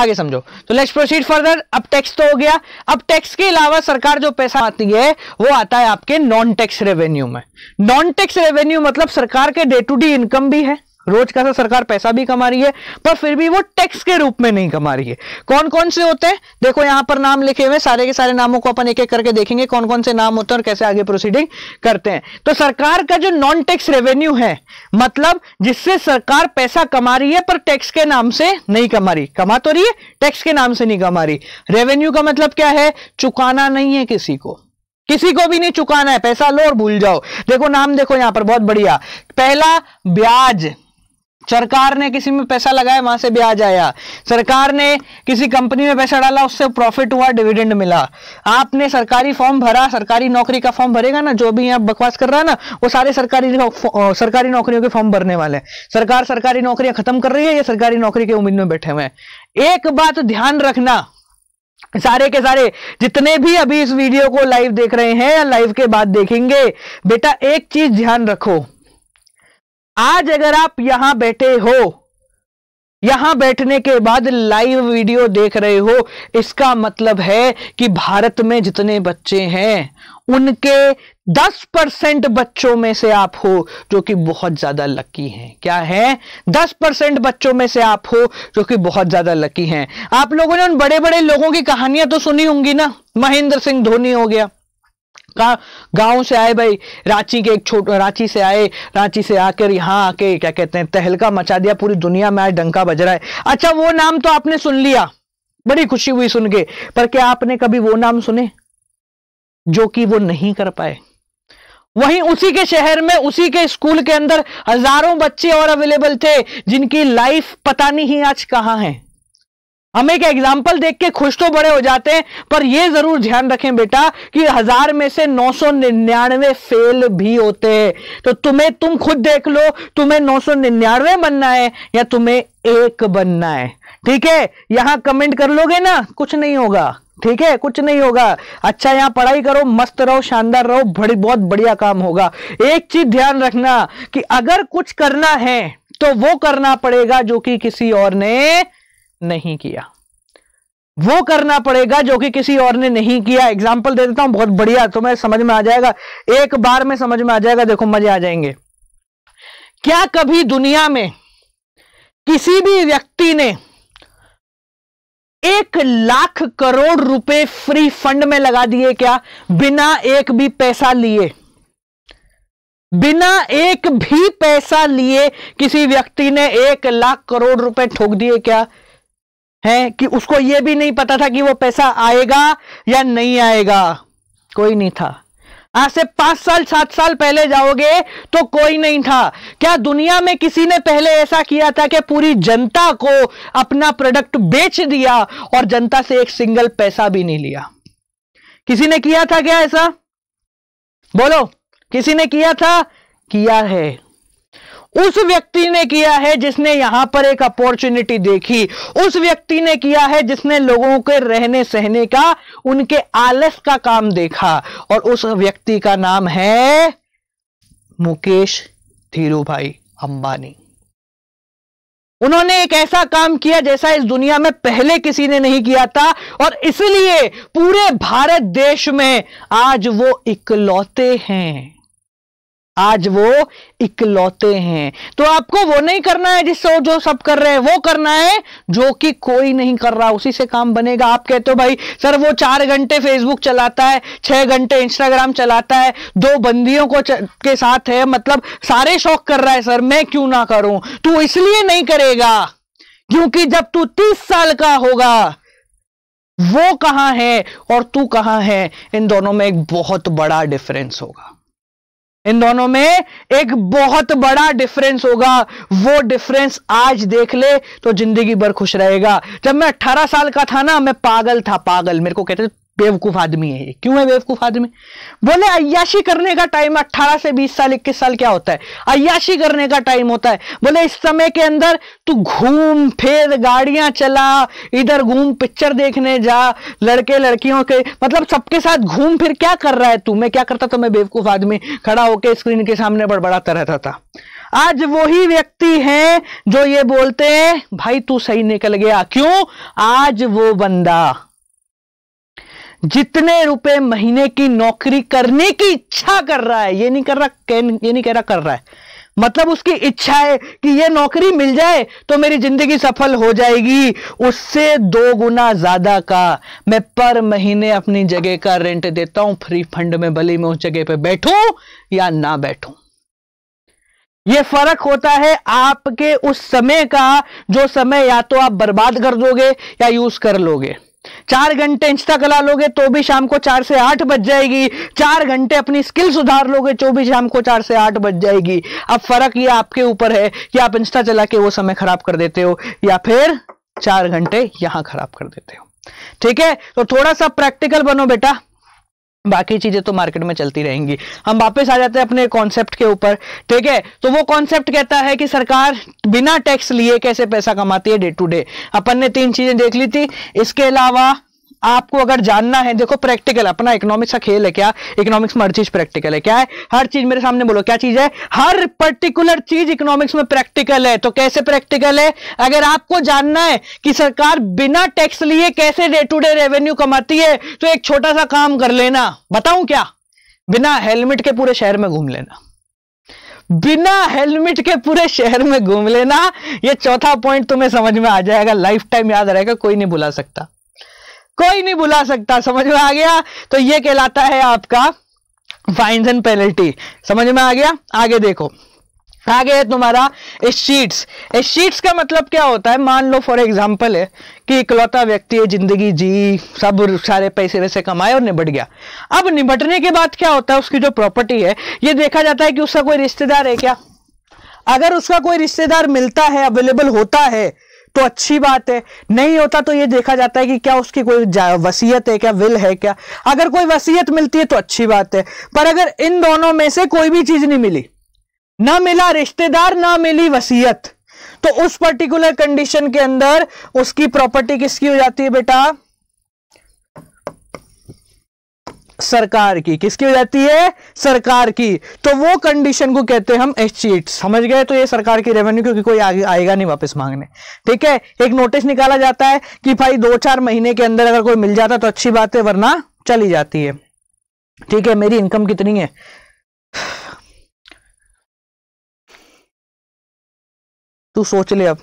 आगे समझो तो लेट्स प्रोसीड फर्दर अब टैक्स तो हो गया अब टैक्स के अलावा सरकार जो पैसा आती है वो आता है आपके नॉन टैक्स रेवेन्यू में नॉन टैक्स रेवेन्यू मतलब सरकार के डे टू डे इनकम भी है रोज का सा सरकार पैसा भी कमा रही है पर फिर भी वो टैक्स के रूप में नहीं कमा रही है कौन कौन से होते हैं देखो यहां पर नाम लिखे हुए सारे के सारे नामों को अपन एक एक करके देखेंगे कौन कौन से नाम होते हैं और कैसे आगे प्रोसीडिंग करते हैं तो सरकार का जो नॉन टैक्स रेवेन्यू है मतलब जिससे सरकार पैसा कमा रही है पर टैक्स के नाम से नहीं कमा रही कमा तो रही है टैक्स के नाम से नहीं कमा रही रेवेन्यू का मतलब क्या है चुकाना नहीं है किसी को किसी को भी नहीं चुकाना है पैसा लो और भूल जाओ देखो नाम देखो यहां पर बहुत बढ़िया पहला ब्याज सरकार ने किसी में पैसा लगाया वहां से ब्याज आया सरकार ने किसी कंपनी में पैसा डाला उससे प्रॉफिट हुआ डिविडेंड मिला आपने सरकारी फॉर्म भरा सरकारी नौकरी का फॉर्म भरेगा ना जो भी आप बकवास कर रहा है ना वो सारे सरकारी सरकारी नौकरियों के फॉर्म भरने वाले हैं सरकार सरकारी नौकरियां खत्म कर रही है या सरकारी नौकरी के उम्मीद में बैठे हुए हैं एक बात ध्यान रखना सारे के सारे जितने भी अभी इस वीडियो को लाइव देख रहे हैं या लाइव के बाद देखेंगे बेटा एक चीज ध्यान रखो आज अगर आप यहां बैठे हो यहां बैठने के बाद लाइव वीडियो देख रहे हो इसका मतलब है कि भारत में जितने बच्चे हैं उनके 10 परसेंट बच्चों में से आप हो जो कि बहुत ज्यादा लकी हैं क्या है 10 परसेंट बच्चों में से आप हो जो कि बहुत ज्यादा लकी हैं आप लोगों ने उन बड़े बड़े लोगों की कहानियां तो सुनी होंगी ना महेंद्र सिंह धोनी हो गया का गांव से आए भाई रांची के एक छोटे रांची से आए रांची से आकर यहाँ आके क्या कहते हैं तहलका मचा दिया पूरी दुनिया में आज डंका बज रहा है अच्छा वो नाम तो आपने सुन लिया बड़ी खुशी हुई सुन के पर क्या आपने कभी वो नाम सुने जो कि वो नहीं कर पाए वहीं उसी के शहर में उसी के स्कूल के अंदर हजारों बच्चे और अवेलेबल थे जिनकी लाइफ पता नहीं आज कहाँ है हम एक एग्जाम्पल देख के खुश तो बड़े हो जाते हैं पर यह जरूर ध्यान रखें बेटा कि हजार में से 999 फेल भी होते हैं तो तुम्हें तुम खुद देख लो तुम्हें 999 बनना है या तुम्हें एक बनना है ठीक है यहां कमेंट कर लोगे ना कुछ नहीं होगा ठीक है कुछ नहीं होगा अच्छा यहां पढ़ाई करो मस्त रहो शानदार रहो बड़ी बहुत बढ़िया काम होगा एक चीज ध्यान रखना कि अगर कुछ करना है तो वो करना पड़ेगा जो कि किसी और ने नहीं किया वो करना पड़ेगा जो कि किसी और ने नहीं किया एग्जाम्पल दे देता हूं बहुत बढ़िया तुम्हें तो समझ में आ जाएगा एक बार में समझ में आ जाएगा देखो मजे आ जाएंगे क्या कभी दुनिया में किसी भी व्यक्ति ने एक लाख करोड़ रुपए फ्री फंड में लगा दिए क्या बिना एक भी पैसा लिए बिना एक भी पैसा लिए किसी व्यक्ति ने एक लाख करोड़ रुपए ठोक दिए क्या है कि उसको यह भी नहीं पता था कि वो पैसा आएगा या नहीं आएगा कोई नहीं था आज से पांच साल सात साल पहले जाओगे तो कोई नहीं था क्या दुनिया में किसी ने पहले ऐसा किया था कि पूरी जनता को अपना प्रोडक्ट बेच दिया और जनता से एक सिंगल पैसा भी नहीं लिया किसी ने किया था क्या ऐसा बोलो किसी ने किया था किया है उस व्यक्ति ने किया है जिसने यहां पर एक अपॉर्चुनिटी देखी उस व्यक्ति ने किया है जिसने लोगों के रहने सहने का उनके आलस का काम देखा और उस व्यक्ति का नाम है मुकेश धीरू भाई अंबानी उन्होंने एक ऐसा काम किया जैसा इस दुनिया में पहले किसी ने नहीं किया था और इसलिए पूरे भारत देश में आज वो इकलौते हैं आज वो इकलौते हैं तो आपको वो नहीं करना है जिससे जो सब कर रहे हैं वो करना है जो कि कोई नहीं कर रहा उसी से काम बनेगा आप कहते हो भाई सर वो चार घंटे फेसबुक चलाता है छह घंटे इंस्टाग्राम चलाता है दो बंदियों को के साथ है मतलब सारे शौक कर रहा है सर मैं क्यों ना करूं तू इसलिए नहीं करेगा क्योंकि जब तू तीस साल का होगा वो कहां है और तू कहां है इन दोनों में एक बहुत बड़ा डिफरेंस होगा इन दोनों में एक बहुत बड़ा डिफरेंस होगा वो डिफरेंस आज देख ले तो जिंदगी भर खुश रहेगा जब मैं 18 साल का था ना मैं पागल था पागल मेरे को कहते थे बेवकूफ आदमी है क्यों है बेवकूफ आदमी बोले अयाशी करने का टाइम 18 से 20 साल इक्कीस साल क्या होता है अयाशी करने का टाइम होता है बोले इस समय के अंदर तू घूम फिर गाड़ियां चला इधर घूम पिक्चर देखने जा लड़के लड़कियों के मतलब सबके साथ घूम फिर क्या कर रहा है तू मैं क्या करता था मैं बेवकूफ आदमी खड़ा होकर स्क्रीन के सामने बड़बड़ाता रहता था आज वही व्यक्ति है जो ये बोलते हैं भाई तू सही निकल गया क्यों आज वो बंदा जितने रुपए महीने की नौकरी करने की इच्छा कर रहा है ये नहीं कर रहा ये नहीं कह रहा कर रहा है मतलब उसकी इच्छा है कि ये नौकरी मिल जाए तो मेरी जिंदगी सफल हो जाएगी उससे दो गुना ज्यादा का मैं पर महीने अपनी जगह का रेंट देता हूं फ्री फंड में भले मैं उस जगह पे बैठूं या ना बैठूं ये फर्क होता है आपके उस समय का जो समय या तो आप बर्बाद कर दोगे या यूज कर लोगे चार घंटे इंस्टा कला लोगे तो भी शाम को चार से आठ बज जाएगी चार घंटे अपनी स्किल सुधार लोगे तो भी शाम को चार से आठ बज जाएगी अब फर्क ये आपके ऊपर है कि आप इंस्टा चला के वो समय खराब कर देते हो या फिर चार घंटे यहां खराब कर देते हो ठीक है तो थोड़ा सा प्रैक्टिकल बनो बेटा बाकी चीजें तो मार्केट में चलती रहेंगी हम वापस आ जाते हैं अपने कॉन्सेप्ट के ऊपर ठीक है तो वो कॉन्सेप्ट कहता है कि सरकार बिना टैक्स लिए कैसे पैसा कमाती है डे टू डे अपन ने तीन चीजें देख ली थी इसके अलावा आपको अगर जानना है देखो प्रैक्टिकल अपना इकोनॉमिक्स का खेल है क्या इकोनॉमिक्स में हर चीज प्रैक्टिकल है क्या है हर चीज मेरे सामने बोलो क्या चीज है हर पर्टिकुलर चीज इकोनॉमिक्स में प्रैक्टिकल है तो कैसे प्रैक्टिकल है अगर आपको जानना है कि सरकार बिना टैक्स लिए कैसे डे टू डे रेवेन्यू कमाती है तो एक छोटा सा काम कर लेना बताऊं क्या बिना हेलमेट के पूरे शहर में घूम लेना बिना हेलमेट के पूरे शहर में घूम लेना यह चौथा पॉइंट तुम्हें समझ में आ जाएगा लाइफ टाइम याद रहेगा कोई नहीं बुला सकता कोई नहीं बुला सकता समझ में आ गया तो ये कहलाता है आपका फाइन्स एंड पेनल्टी समझ में आ गया आगे देखो आगे है तुम्हारा शीट्स शीट्स का मतलब क्या होता है मान लो फॉर एग्जाम्पल है कि इकलौता व्यक्ति है जिंदगी जी सब सारे पैसे वैसे कमाए और निबट गया अब निबटने के बाद क्या होता है उसकी जो प्रॉपर्टी है ये देखा जाता है कि उसका कोई रिश्तेदार है क्या अगर उसका कोई रिश्तेदार मिलता है अवेलेबल होता है तो अच्छी बात है नहीं होता तो ये देखा जाता है कि क्या उसकी कोई वसीयत है क्या विल है क्या अगर कोई वसीयत मिलती है तो अच्छी बात है पर अगर इन दोनों में से कोई भी चीज नहीं मिली ना मिला रिश्तेदार ना मिली वसीयत तो उस पर्टिकुलर कंडीशन के अंदर उसकी प्रॉपर्टी किसकी हो जाती है बेटा सरकार की किसकी हो जाती है सरकार की तो वो कंडीशन को कहते हैं हम एस्चीट समझ गए तो ये सरकार की रेवेन्यू क्योंकि कोई आ, आएगा नहीं वापस मांगने ठीक है एक नोटिस निकाला जाता है कि भाई दो चार महीने के अंदर अगर कोई मिल जाता तो अच्छी बात है वरना चली जाती है ठीक है मेरी इनकम कितनी है तू सोच ले अब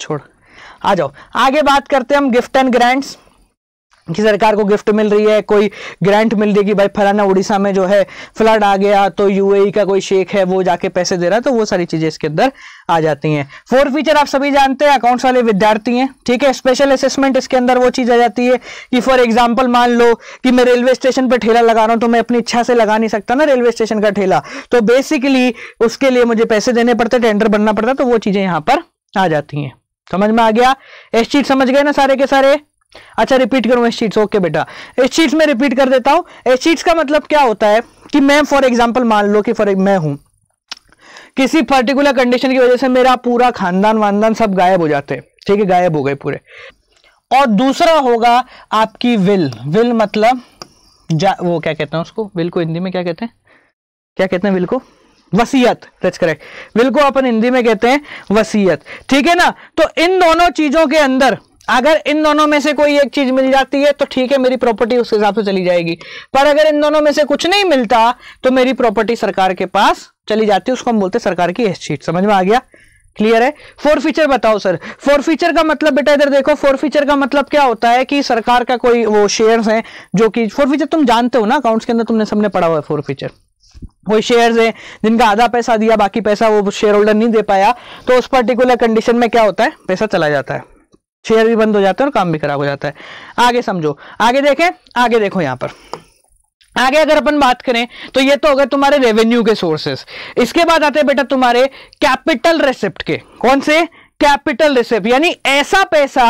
छोड़ आ जाओ आगे बात करते हैं हम गिफ्ट एंड ग्रांट्स कि सरकार को गिफ्ट मिल रही है कोई ग्रांट मिल रही है कि भाई फलाना उड़ीसा में जो है फ्लड आ गया तो यूएई e का कोई शेख है वो जाके पैसे दे रहा है तो वो सारी चीजें इसके अंदर आ जाती हैं फोर फीचर आप सभी जानते हैं अकाउंट्स वाले विद्यार्थी हैं ठीक है स्पेशल असेसमेंट इसके अंदर वो चीज आ जाती है कि फॉर एग्जाम्पल मान लो कि मैं रेलवे स्टेशन पर ठेला लगा रहा हूं तो मैं अपनी इच्छा से लगा नहीं सकता ना रेलवे स्टेशन का ठेला तो बेसिकली उसके लिए मुझे पैसे देने पड़ते टेंडर बनना पड़ता तो वो चीजें यहाँ पर आ जाती हैं समझ में आ गया एस चीज समझ गए ना सारे के सारे अच्छा रिपीट करूं एस शीट्स ओके बेटा एस शीट्स में रिपीट कर देता हूं एस शीट्स का मतलब क्या होता है कि मैं फॉर एग्जाम्पल मान लो कि फॉर मैं हूं किसी पर्टिकुलर कंडीशन की वजह से मेरा पूरा खानदान वानदान सब गायब हो जाते हैं ठीक है गायब हो गए पूरे और दूसरा होगा आपकी विल विल मतलब जा वो क्या कहते हैं उसको विल को हिंदी में क्या कहते हैं क्या कहते हैं विल को वसीयत दैट्स करेक्ट विल को अपन हिंदी में कहते हैं वसीयत ठीक है ना तो इन दोनों चीजों के अंदर अगर इन दोनों में से कोई एक चीज मिल जाती है तो ठीक है मेरी प्रॉपर्टी उसके हिसाब से चली जाएगी पर अगर इन दोनों में से कुछ नहीं मिलता तो मेरी प्रॉपर्टी सरकार के पास चली जाती है उसको हम बोलते सरकार की एस समझ में आ गया क्लियर है फोर फीचर बताओ सर फोर फीचर का मतलब बेटा इधर देखो फोर फीचर का मतलब क्या होता है कि सरकार का कोई वो शेयर्स हैं जो कि फोर फीचर तुम जानते हो ना अकाउंट्स के अंदर तुमने सबने पढ़ा हुआ है फोर फीचर कोई शेयर्स हैं जिनका आधा पैसा दिया बाकी पैसा वो शेयर होल्डर नहीं दे पाया तो उस पर्टिकुलर कंडीशन में क्या होता है पैसा चला जाता है शेयर भी बंद हो जाता है और काम भी खराब हो जाता है आगे समझो आगे देखें आगे देखो यहाँ पर आगे अगर अपन बात करें तो ये तो हो गए तुम्हारे रेवेन्यू के सोर्सेस इसके बाद आते हैं बेटा तुम्हारे कैपिटल रिसिप्ट के कौन से कैपिटल रिसिप्ट यानी ऐसा पैसा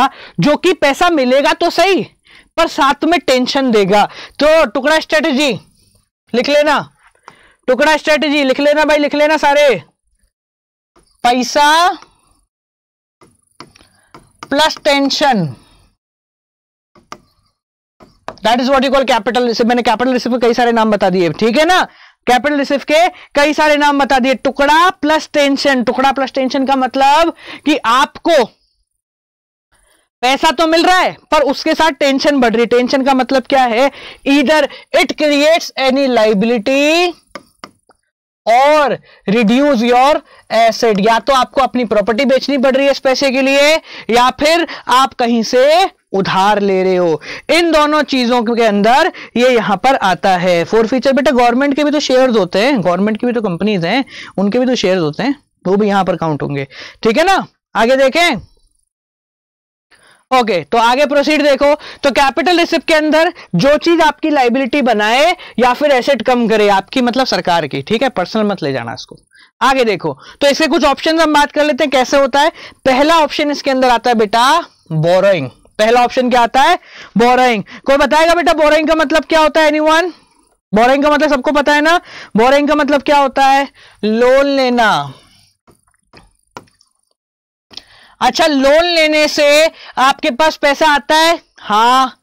जो कि पैसा मिलेगा तो सही पर साथ में टेंशन देगा तो टुकड़ा स्ट्रेटजी लिख लेना टुकड़ा स्ट्रेटजी लिख लेना भाई लिख लेना सारे पैसा plus tension that is what you call capital receipt मैंने कैपिटल रिसिप के कई सारे नाम बता दिए ठीक है ना कैपिटल रिसिप के कई सारे नाम बता दिए टुकड़ा प्लस टेंशन टुकड़ा प्लस टेंशन का मतलब कि आपको पैसा तो मिल रहा है पर उसके साथ टेंशन बढ़ रही टेंशन का मतलब क्या है इधर इट क्रिएट्स एनी लाइबिलिटी और रिड्यूस योर एसेट या तो आपको अपनी प्रॉपर्टी बेचनी पड़ रही है इस पैसे के लिए या फिर आप कहीं से उधार ले रहे हो इन दोनों चीजों के अंदर ये यहां पर आता है फोर फीचर बेटा गवर्नमेंट के भी तो शेयर्स होते हैं गवर्नमेंट की भी तो कंपनीज हैं उनके भी तो शेयर्स होते हैं वो भी यहां पर काउंट होंगे ठीक है ना आगे देखें ओके तो आगे प्रोसीड देखो तो कैपिटल रिसिप्ट के अंदर जो चीज आपकी लाइबिलिटी बनाए या फिर एसेट कम करे आपकी मतलब सरकार की ठीक है पर्सनल मत ले जाना इसको आगे देखो तो इसके कुछ ऑप्शन हम बात कर लेते हैं कैसे होता है पहला ऑप्शन इसके अंदर आता है बेटा बोरोइंग पहला ऑप्शन क्या आता है बोरोइंग कोई बताएगा बेटा बोरोइंग का मतलब क्या होता है एनी वन बोरोइंग का मतलब सबको पता है ना बोरोइंग का मतलब क्या होता है लोन लेना अच्छा लोन लेने से आपके पास पैसा आता है हाँ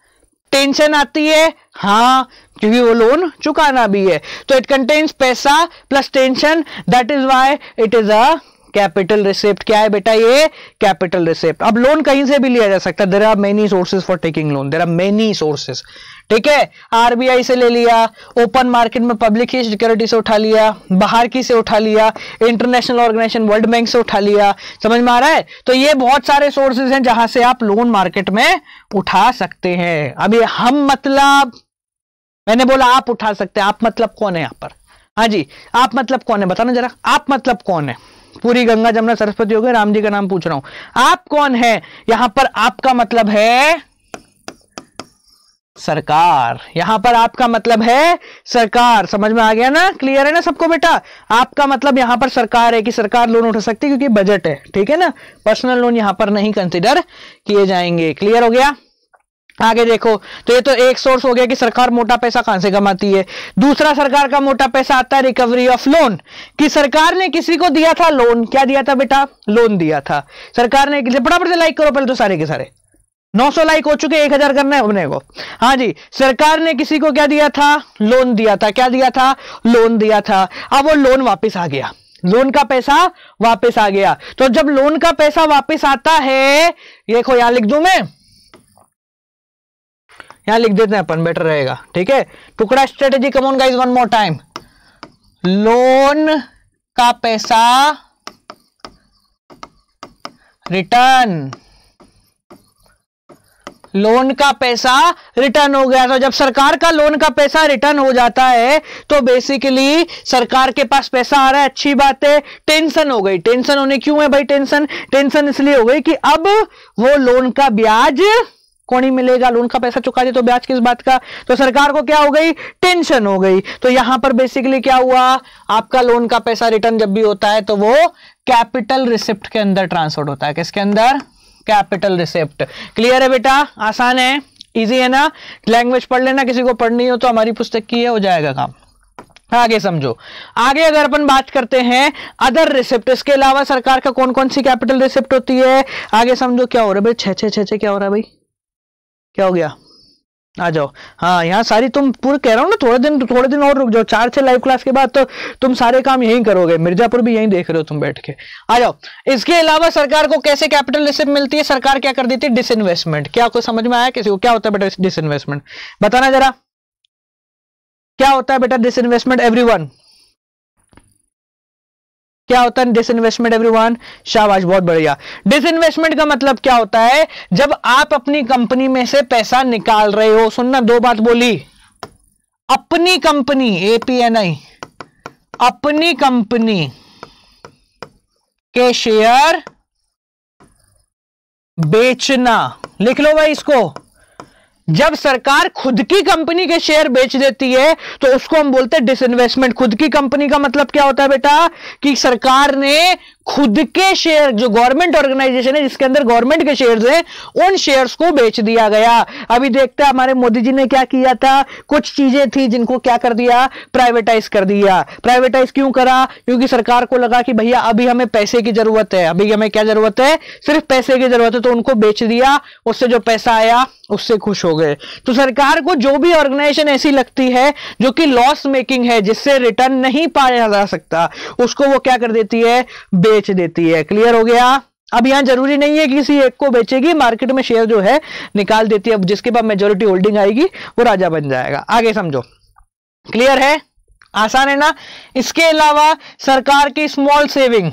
टेंशन आती है हाँ क्योंकि वो लोन चुकाना भी है तो इट कंटेन्स पैसा plus tension that is why it is a capital receipt क्या है बेटा ये कैपिटल रिसिप्ट अब लोन कहीं से भी लिया जा सकता है there are many sources for taking loan there are many sources ठीक है आरबीआई से ले लिया ओपन मार्केट में पब्लिक ही सिक्योरिटी से उठा लिया बाहर की से उठा लिया इंटरनेशनल ऑर्गेनाइजेशन वर्ल्ड बैंक से उठा लिया समझ में आ रहा है तो ये बहुत सारे सोर्सेज हैं जहां से आप लोन मार्केट में उठा सकते हैं अब ये हम मतलब मैंने बोला आप उठा सकते हैं आप मतलब कौन है यहां पर हाँ जी आप मतलब कौन है बताना जरा आप मतलब कौन है पूरी गंगा जमुना सरस्वती हो गई राम जी का नाम पूछ रहा हूं आप कौन है यहां पर आपका मतलब है सरकार यहां पर आपका मतलब है सरकार समझ में आ गया ना क्लियर है ना सबको बेटा आपका मतलब यहां पर सरकार है कि सरकार लोन उठा सकती है क्योंकि बजट है ठीक है ना पर्सनल लोन यहां पर नहीं कंसिडर किए जाएंगे क्लियर हो गया आगे देखो तो ये तो एक सोर्स हो गया कि सरकार मोटा पैसा कहां से कमाती है दूसरा सरकार का मोटा पैसा आता है रिकवरी ऑफ लोन कि सरकार ने किसी को दिया था लोन क्या दिया था बेटा लोन दिया था सरकार ने फटाफट से लाइक करो पहले तो सारे के सारे 900 लाइक हो चुके एक हजार करना है अपने को हाँ जी सरकार ने किसी को क्या दिया था लोन दिया था क्या दिया था लोन दिया था अब वो लोन वापिस आ गया लोन का पैसा वापिस आ गया तो जब लोन का पैसा वापिस आता है देखो यहां लिख दू मैं यहां लिख देते हैं अपन बेटर रहेगा ठीक है टुकड़ा strategy come on guys one more time loan का पैसा रिटर्न लोन का पैसा रिटर्न हो गया तो जब सरकार का लोन का पैसा रिटर्न हो जाता है तो बेसिकली सरकार के पास पैसा आ रहा है अच्छी बात है टेंशन हो गई टेंशन होने क्यों है भाई टेंशन टेंशन इसलिए हो गई कि अब वो लोन का ब्याज कौन ही मिलेगा लोन का पैसा चुका दे तो ब्याज किस बात का तो सरकार को क्या हो गई टेंशन हो गई तो यहां पर बेसिकली क्या हुआ आपका लोन का पैसा रिटर्न जब भी होता है तो वो कैपिटल रिसिप्ट के अंदर ट्रांसफर होता है किसके अंदर कैपिटल रिसिप्ट क्लियर है बेटा आसान है इजी है ना लैंग्वेज पढ़ लेना किसी को पढ़नी हो तो हमारी पुस्तक की है हो जाएगा काम आगे समझो आगे अगर अपन बात करते हैं अदर रिसिप्ट इसके अलावा सरकार का कौन कौन सी कैपिटल रिसिप्ट होती है आगे समझो क्या हो रहा है भाई छे छे छे क्या हो रहा है भाई क्या हो गया आ जाओ हाँ यहाँ सारी तुम पूरे कह रहा हो ना थोड़े दिन थोड़े दिन और रुक जाओ चार छह लाइव क्लास के बाद तो तुम सारे काम यहीं करोगे मिर्जापुर भी यहीं देख रहे हो तुम बैठ के आ जाओ इसके अलावा सरकार को कैसे कैपिटल रिसिप मिलती है सरकार क्या कर देती है डिसइन्वेस्टमेंट क्या आपको समझ में आया किसी को क्या होता है बेटा डिसइन्वेस्टमेंट बताना जरा क्या होता है बेटा डिसइन्वेस्टमेंट एवरी वन क्या होता है डिसइन्वेस्टमेंट एवरीवन शाबाश बहुत बढ़िया डिसइन्वेस्टमेंट का मतलब क्या होता है जब आप अपनी कंपनी में से पैसा निकाल रहे हो सुनना दो बात बोली अपनी कंपनी एपीएनआई अपनी कंपनी के शेयर बेचना लिख लो भाई इसको जब सरकार खुद की कंपनी के शेयर बेच देती है तो उसको हम बोलते हैं डिसइन्वेस्टमेंट खुद की कंपनी का मतलब क्या होता है बेटा कि सरकार ने खुद के शेयर जो गवर्नमेंट ऑर्गेनाइजेशन है जिसके अंदर गवर्नमेंट के शेयर्स हैं उन शेयर्स को बेच दिया गया अभी देखते हैं हमारे मोदी जी ने क्या किया था कुछ चीजें थी जिनको क्या कर दिया प्राइवेटाइज कर दिया प्राइवेटाइज क्यों करा क्योंकि सरकार को लगा कि भैया अभी हमें पैसे की जरूरत है अभी हमें क्या जरूरत है सिर्फ पैसे की जरूरत है तो उनको बेच दिया उससे जो पैसा आया उससे खुश हो गए तो सरकार को जो भी ऑर्गेनाइजेशन ऐसी लगती है जो कि लॉस मेकिंग है जिससे रिटर्न नहीं पाया जा सकता उसको वो क्या कर देती है बेच देती है क्लियर हो गया अब यहां जरूरी नहीं है कि किसी एक को बेचेगी मार्केट में शेयर जो है निकाल देती है अब जिसके बाद मेजोरिटी होल्डिंग आएगी वो राजा बन जाएगा आगे समझो क्लियर है आसान है ना इसके अलावा सरकार की स्मॉल सेविंग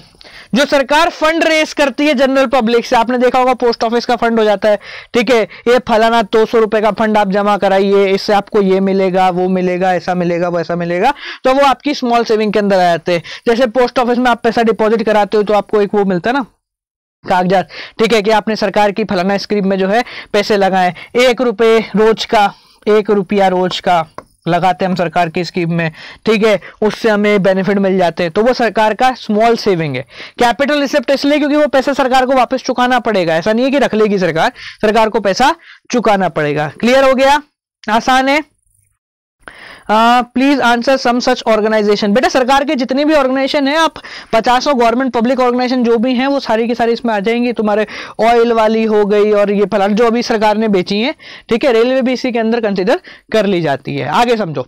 जो सरकार फंड रेस करती है जनरल पब्लिक से आपने देखा होगा पोस्ट ऑफिस का फंड हो जाता है ठीक है ये फलाना दो सौ रुपए का फंड आप जमा कराइए इससे आपको ये मिलेगा वो मिलेगा ऐसा मिलेगा वैसा मिलेगा तो वो आपकी स्मॉल सेविंग के अंदर आ जाते हैं जैसे पोस्ट ऑफिस में आप पैसा डिपॉजिट कराते हो तो आपको एक वो मिलता है ना कागजात ठीक है कि आपने सरकार की फलाना स्कीम में जो है पैसे लगाए एक रुपये रोज का एक रुपया रोज का लगाते हम सरकार की स्कीम में ठीक है उससे हमें बेनिफिट मिल जाते हैं तो वो सरकार का स्मॉल सेविंग है कैपिटल रिसेप्ट इसलिए क्योंकि वो पैसा सरकार को वापस चुकाना पड़ेगा ऐसा नहीं है कि रख लेगी सरकार सरकार को पैसा चुकाना पड़ेगा क्लियर हो गया आसान है please answer some such organization बेटा सरकार के जितने भी ऑर्गेनाइजेशन है आप पचासों गवर्नमेंट पब्लिक ऑर्गेनाइजेशन जो भी हैं वो सारी की सारी इसमें आ जाएंगी तुम्हारे ऑयल वाली हो गई और ये फलान जो अभी सरकार ने बेची है ठीक है रेलवे भी इसी के अंदर कंसिडर कर ली जाती है आगे समझो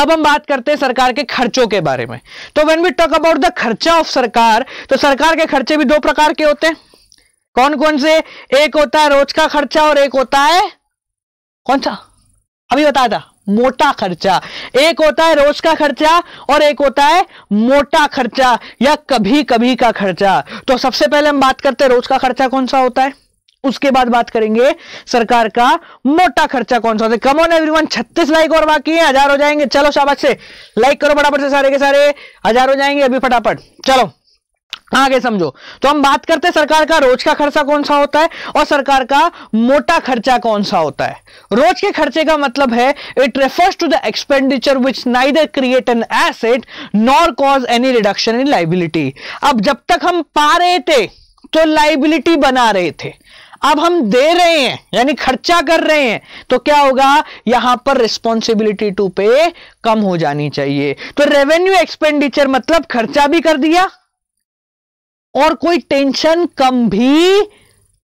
अब हम बात करते हैं सरकार के खर्चों के बारे में तो when we talk about the खर्चा ऑफ सरकार तो सरकार के खर्चे भी दो प्रकार के होते हैं कौन कौन से एक होता है रोज का खर्चा और एक होता है कौन सा अभी बताया था मोटा खर्चा एक होता है रोज का खर्चा और एक होता है मोटा खर्चा या कभी कभी का खर्चा तो सबसे पहले हम बात करते हैं रोज का खर्चा कौन सा होता है उसके बाद बात करेंगे सरकार का मोटा खर्चा कौन सा होता है कमोन एवरी एवरीवन 36 लाइक और बाकी है हजार हो जाएंगे चलो शाबाश से लाइक करो फटाफट से सारे के सारे हजार हो जाएंगे अभी फटाफट चलो आगे समझो तो हम बात करते हैं सरकार का रोज का खर्चा कौन सा होता है और सरकार का मोटा खर्चा कौन सा होता है रोज के खर्चे का मतलब है it refers to the expenditure which neither create an asset nor cause any reduction in liability अब जब तक हम पा रहे थे तो लाइबिलिटी बना रहे थे अब हम दे रहे हैं यानी खर्चा कर रहे हैं तो क्या होगा यहां पर रिस्पॉन्सिबिलिटी टू पे कम हो जानी चाहिए तो रेवेन्यू एक्सपेंडिचर मतलब खर्चा भी कर दिया और कोई टेंशन कम भी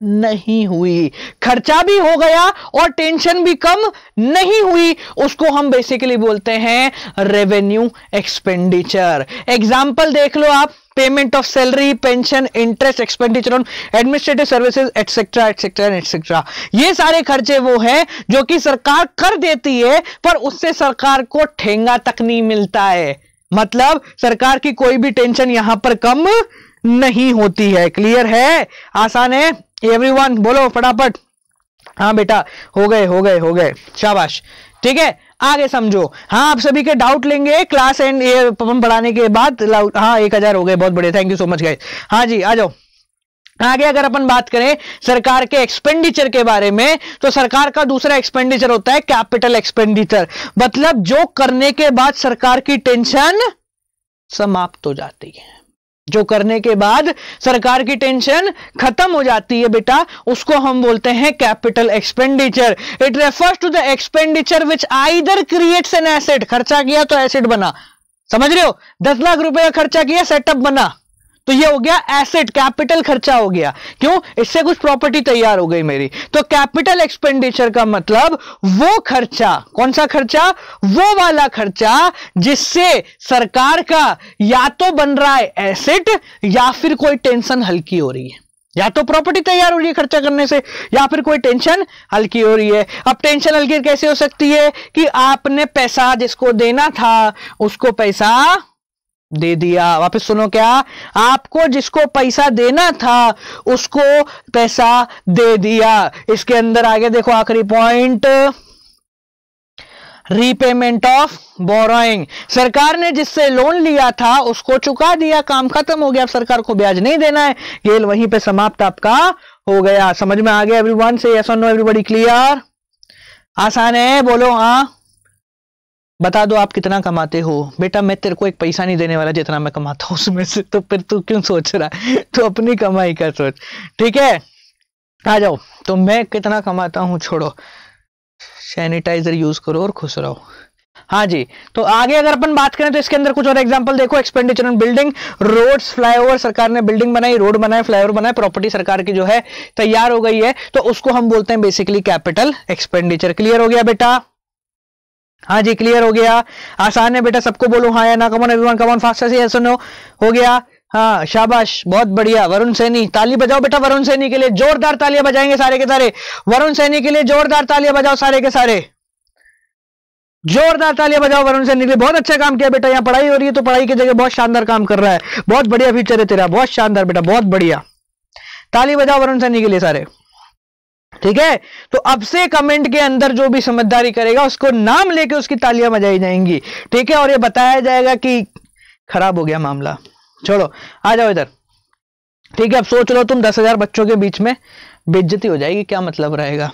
नहीं हुई खर्चा भी हो गया और टेंशन भी कम नहीं हुई उसको हम बेसिकली बोलते हैं रेवेन्यू एक्सपेंडिचर एग्जाम्पल देख लो आप payment of salary pension interest expenditure on administrative services etcetera etcetera etcetera ये सारे खर्चे वो हैं जो कि सरकार कर देती है पर उससे सरकार को ठेंगा तक नहीं मिलता है मतलब सरकार की कोई भी टेंशन यहां पर कम नहीं होती है क्लियर है आसान है एवरीवन बोलो फटाफट हाँ बेटा हो गए हो गए हो गए शाबाश ठीक है आगे समझो हाँ आप सभी के डाउट लेंगे क्लास एंड ये पढ़ाने के बाद हाँ एक हजार हो गए बहुत बढ़िया thank you so much guys हाँ जी आ जाओ आगे अगर अपन बात करें सरकार के एक्सपेंडिचर के बारे में तो सरकार का दूसरा एक्सपेंडिचर होता है कैपिटल एक्सपेंडिचर मतलब जो करने के बाद सरकार की टेंशन समाप्त हो जाती है जो करने के बाद सरकार की टेंशन खत्म हो जाती है बेटा उसको हम बोलते हैं capital expenditure it refers to the expenditure which either creates an asset खर्चा किया तो एसेट बना समझ रहे हो दस लाख रुपए का खर्चा किया सेटअप बना तो ये हो गया एसेट कैपिटल खर्चा हो गया क्यों इससे कुछ प्रॉपर्टी तैयार हो गई मेरी तो कैपिटल एक्सपेंडिचर का मतलब वो खर्चा कौन सा खर्चा वो वाला खर्चा जिससे सरकार का या तो बन रहा है एसेट या फिर कोई टेंशन हल्की हो रही है या तो प्रॉपर्टी तैयार हो रही है खर्चा करने से या फिर कोई टेंशन हल्की हो रही है अब टेंशन हल्की कैसे हो सकती है कि आपने पैसा जिसको देना था उसको पैसा दे दिया वापस सुनो क्या आपको जिसको पैसा देना था उसको पैसा दे दिया इसके अंदर आगे देखो आखिरी पॉइंट रीपेमेंट ऑफ बोरोइंग सरकार ने जिससे लोन लिया था उसको चुका दिया काम खत्म हो गया अब सरकार को ब्याज नहीं देना है गेल वहीं पे समाप्त आपका हो गया समझ में आ गया एवरीवन से यस और नो एवरीबॉडी क्लियर आसान है बोलो हाँ बता दो आप कितना कमाते हो बेटा मैं तेरे को एक पैसा नहीं देने वाला जितना मैं कमाता हूँ उसमें से तो फिर तू क्यों सोच रहा है तू अपनी कमाई का सोच ठीक है आ जाओ तो मैं कितना कमाता हूँ छोड़ो सैनिटाइजर यूज करो और खुश रहो हाँ जी तो आगे अगर अपन बात करें तो इसके अंदर कुछ और एग्जांपल देखो expenditure on building roads flyover सरकार ने बिल्डिंग बनाई रोड बनाए फ्लाईओवर बनाए प्रॉपर्टी सरकार की जो है तैयार हो गई है तो उसको हम बोलते हैं बेसिकली कैपिटल एक्सपेंडिचर क्लियर हो गया बेटा हाँ जी क्लियर हो गया आसान है बेटा सबको बोलो हाँ या ना कमन एवरीवन कमन फास्ट से यस नो हो गया हाँ शाबाश बहुत बढ़िया वरुण सैनी ताली बजाओ बेटा वरुण सैनी के लिए जोरदार तालियां बजाएंगे सारे के सारे वरुण सैनी के लिए जोरदार तालियां बजाओ सारे के सारे जोरदार तालियां बजाओ वरुण सैनी के लिए बहुत अच्छा काम किया बेटा यहाँ पढ़ाई हो रही है तो पढ़ाई की जगह बहुत शानदार काम कर रहा है बहुत बढ़िया फीचर है तेरा बहुत शानदार बेटा बहुत बढ़िया ताली बजाओ वरुण सैनी के लिए सारे ठीक है तो अब से कमेंट के अंदर जो भी समझदारी करेगा उसको नाम लेके उसकी तालियां बजाई जाएंगी ठीक है और ये बताया जाएगा कि खराब हो गया मामला छोड़ो आ जाओ इधर ठीक है अब सोच लो तुम दस हजार बच्चों के बीच में बेज्जती हो जाएगी क्या मतलब रहेगा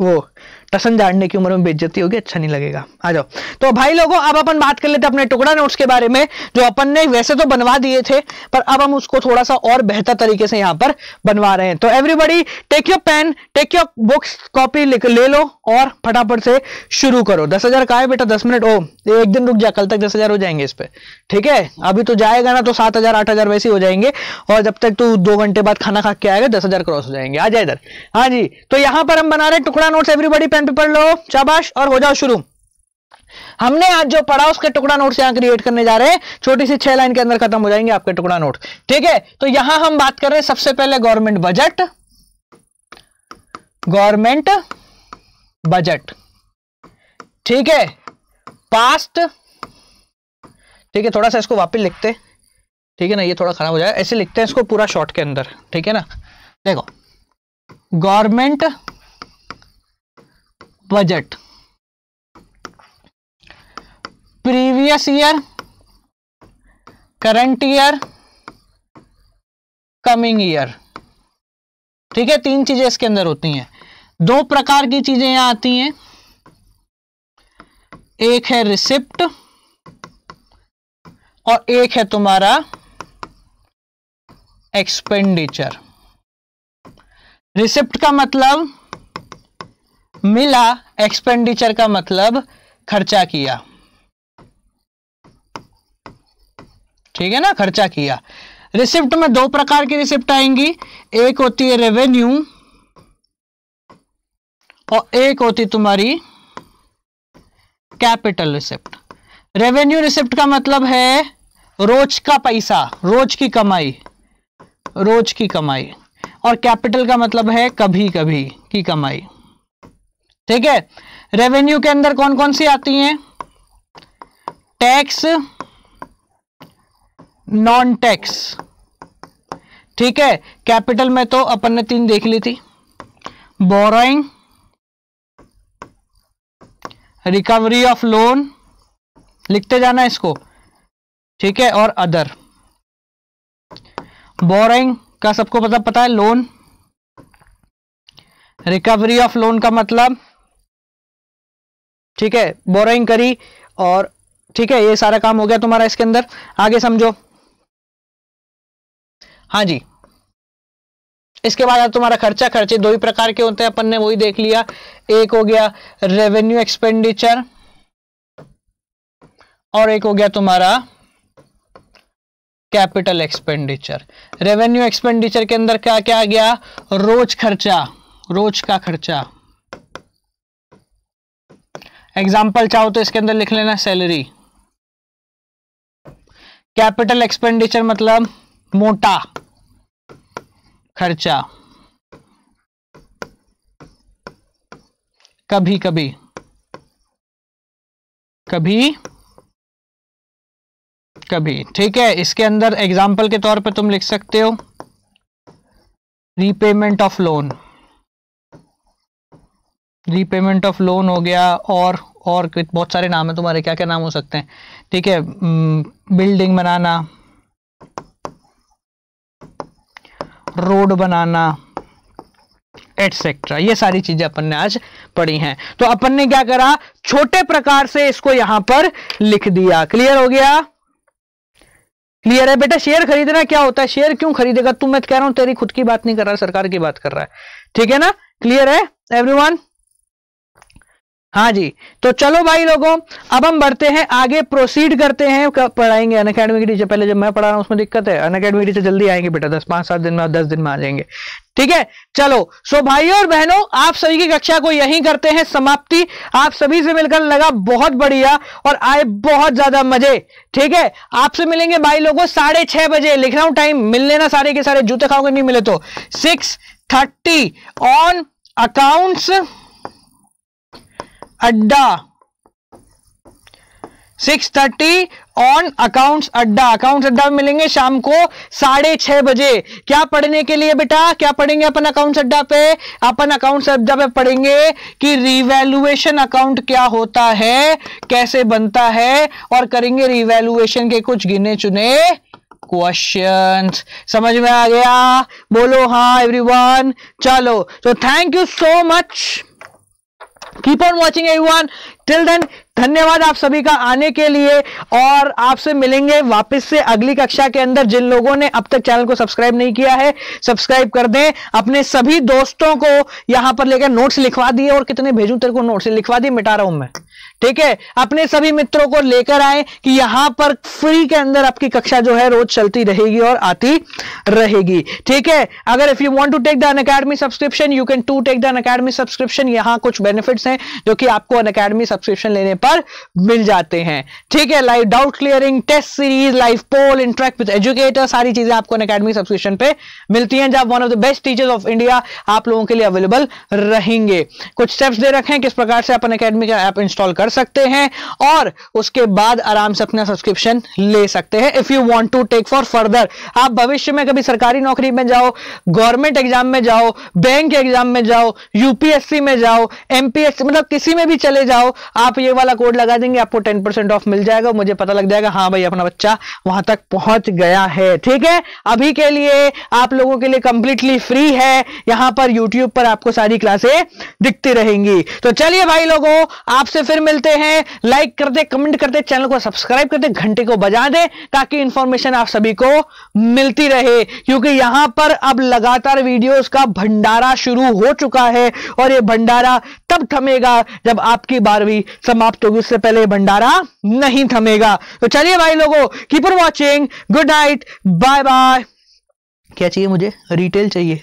वो टसन जाड़ने की उम्र में बेज्जती होगी अच्छा नहीं लगेगा आ जाओ तो भाई लोगों अब अपन बात कर लेते अपने टुकड़ा नोट्स के बारे में जो अपन ने वैसे तो बनवा दिए थे पर अब हम उसको थोड़ा सा और बेहतर तरीके से यहाँ पर बनवा रहे हैं तो everybody take your pen take your books copy ले लो और फटाफट से शुरू करो दस हजार का है बेटा दस मिनट ओ एक दिन रुक जा कल तक दस हजार हो जाएंगे इस पर ठीक है अभी तो जाएगा ना तो सात हजार आठ हजार वैसे हो जाएंगे और जब तक तू दो घंटे बाद खाना खा के आएगा दस हजार क्रॉस हो जाएंगे आ जाए इधर हाँ जी तो यहाँ पर हम बना रहे टुकड़ा notes everybody pen question paper लो शाबाश और हो जाओ शुरू हमने आज जो पढ़ा उसके टुकड़ा नोट्स यहां क्रिएट करने जा रहे हैं छोटी सी छह लाइन के अंदर खत्म हो जाएंगे आपके टुकड़ा नोट ठीक है तो यहां हम बात कर रहे हैं सबसे पहले गवर्नमेंट बजट गवर्नमेंट बजट ठीक है पास्ट ठीक है थोड़ा सा इसको वापस लिखते ठीक है ना ये थोड़ा खराब हो जाए ऐसे लिखते हैं इसको पूरा शॉर्ट के अंदर ठीक है ना देखो government budget previous year current year coming year ठीक है तीन चीजें इसके अंदर होती हैं दो प्रकार की चीजें यहां आती हैं एक है रिसिप्ट और एक है तुम्हारा एक्सपेंडिचर रिसिप्ट का मतलब मिला एक्सपेंडिचर का मतलब खर्चा किया ठीक है ना खर्चा किया रिसिप्ट में दो प्रकार की रिसिप्ट आएंगी एक होती है रेवेन्यू और एक होती तुम्हारी कैपिटल रिसिप्ट रेवेन्यू रिसिप्ट का मतलब है रोज का पैसा रोज की कमाई रोज की कमाई और कैपिटल का मतलब है कभी कभी की कमाई ठीक है रेवेन्यू के अंदर कौन कौन सी आती हैं टैक्स नॉन टैक्स ठीक है कैपिटल में तो अपन ने तीन देख ली थी बोरोइंग रिकवरी ऑफ लोन लिखते जाना इसको ठीक है और अदर बोरोइंग का सबको पता पता है लोन रिकवरी ऑफ लोन का मतलब ठीक है बोराइंग करी और ठीक है ये सारा काम हो गया तुम्हारा इसके अंदर आगे समझो हाँ जी इसके बाद तुम्हारा खर्चा खर्चे दो ही प्रकार के होते हैं अपन ने वही देख लिया एक हो गया रेवेन्यू एक्सपेंडिचर और एक हो गया तुम्हारा कैपिटल एक्सपेंडिचर रेवेन्यू एक्सपेंडिचर के अंदर क्या क्या आ गया रोज खर्चा रोज का खर्चा एग्जाम्पल चाहो तो इसके अंदर लिख लेना सैलरी कैपिटल एक्सपेंडिचर मतलब मोटा खर्चा कभी कभी कभी कभी ठीक है इसके अंदर एग्जाम्पल के तौर पर तुम लिख सकते हो repayment of loan repayment of loan हो गया और और बहुत सारे नाम है तुम्हारे क्या क्या नाम हो सकते हैं ठीक है बिल्डिंग बनाना रोड बनाना एटसेट्रा ये सारी चीजें अपन ने आज पढ़ी हैं तो अपन ने क्या करा छोटे प्रकार से इसको यहां पर लिख दिया क्लियर हो गया क्लियर है बेटा शेयर खरीदना क्या होता है शेयर क्यों खरीदेगा तू मैं तो कह रहा हूं तेरी खुद की बात नहीं कर रहा सरकार की बात कर रहा है ठीक है ना क्लियर है एवरीवन हाँ जी तो चलो भाई लोगों अब हम बढ़ते हैं आगे प्रोसीड करते हैं पढ़ाएंगे अन अकेडमी की टीचर पहले जब मैं पढ़ा रहा हूँ उसमें दिक्कत है अन अकेडमी टीचर जल्दी आएंगे बेटा दस पांच सात दिन में दस दिन में आ जाएंगे ठीक है चलो सो भाई और बहनों आप सभी की कक्षा को यहीं करते हैं समाप्ति आप सभी से मिलकर लगा बहुत बढ़िया और आए बहुत ज्यादा मजे ठीक है आपसे मिलेंगे भाई लोगों साढ़े छह बजे लिख रहा हूं टाइम मिल लेना सारे के सारे जूते खाओगे नहीं मिले तो six thirty on accounts Adda six thirty on accounts Adda accounts Adda में मिलेंगे शाम को साढ़े छह बजे क्या पढ़ने के लिए बेटा क्या पढ़ेंगे अपन अकाउंट्स अड्डा पे अपन अकाउंट्स अड्डा पे पढ़ेंगे कि रिवैल्यूएशन अकाउंट क्या होता है कैसे बनता है और करेंगे रिवेल्युएशन के कुछ गिने चुने क्वेश्चन समझ में आ गया बोलो हाँ एवरी चलो तो thank you so much keep on watching everyone till then धन्यवाद आप सभी का आने के लिए और आपसे मिलेंगे वापस से अगली कक्षा के अंदर जिन लोगों ने अब तक चैनल को सब्सक्राइब नहीं किया है सब्सक्राइब कर दें अपने सभी दोस्तों को यहां पर लेकर नोट्स लिखवा दिए और कितने भेजूं तेरे को नोट्स लिखवा दिए मिटा रहा हूं मैं ठीक है अपने सभी मित्रों को लेकर आए कि यहां पर फ्री के अंदर आपकी कक्षा जो है रोज चलती रहेगी और आती रहेगी ठीक है अगर if you want to take the Unacademy subscription you can to take the Unacademy subscription यहां कुछ बेनिफिट्स हैं जो कि आपको अन अकेडमी सब्सक्रिप्शन लेने पर मिल जाते हैं ठीक है live doubt clearing test series live poll interact with educator सारी चीजें आपको अन अकेडमी सब्सक्रिप्शन पे मिलती हैं जब one of the best teachers of India आप लोगों के लिए अवेलेबल रहेंगे कुछ स्टेप्स दे रखें किस प्रकार से अपन अकेडमी का ऐप इंस्टॉल कर सकते हैं और उसके बाद आराम से अपना सब्सक्रिप्शन ले सकते हैं if you want to take for further आप भविष्य में कभी सरकारी नौकरी में जाओ गवर्नमेंट एग्जाम में जाओ बैंक एग्जाम में जाओ यूपीएससी में जाओ एमपीएससी मतलब किसी में भी चले जाओ आप ये वाला कोड लगा देंगे आपको टेन परसेंट ऑफ मिल जाएगा मुझे पता लग जाएगा हाँ भाई अपना बच्चा वहां तक पहुंच गया है ठीक है अभी के लिए आप लोगों के लिए कंप्लीटली फ्री है यहां पर यूट्यूब पर आपको सारी क्लासे दिखती रहेंगी तो चलिए भाई लोगों आपसे फिर मिलते होते हैं लाइक कर दे कमेंट कर दे चैनल को सब्सक्राइब कर दे घंटे को बजा दे ताकि इंफॉर्मेशन आप सभी को मिलती रहे क्योंकि यहां पर अब लगातार वीडियोस का भंडारा शुरू हो चुका है और ये भंडारा तब थमेगा जब आपकी बारहवीं समाप्त होगी उससे पहले भंडारा नहीं थमेगा तो चलिए भाई लोगों keep on watching good night bye bye क्या चाहिए मुझे रिटेल चाहिए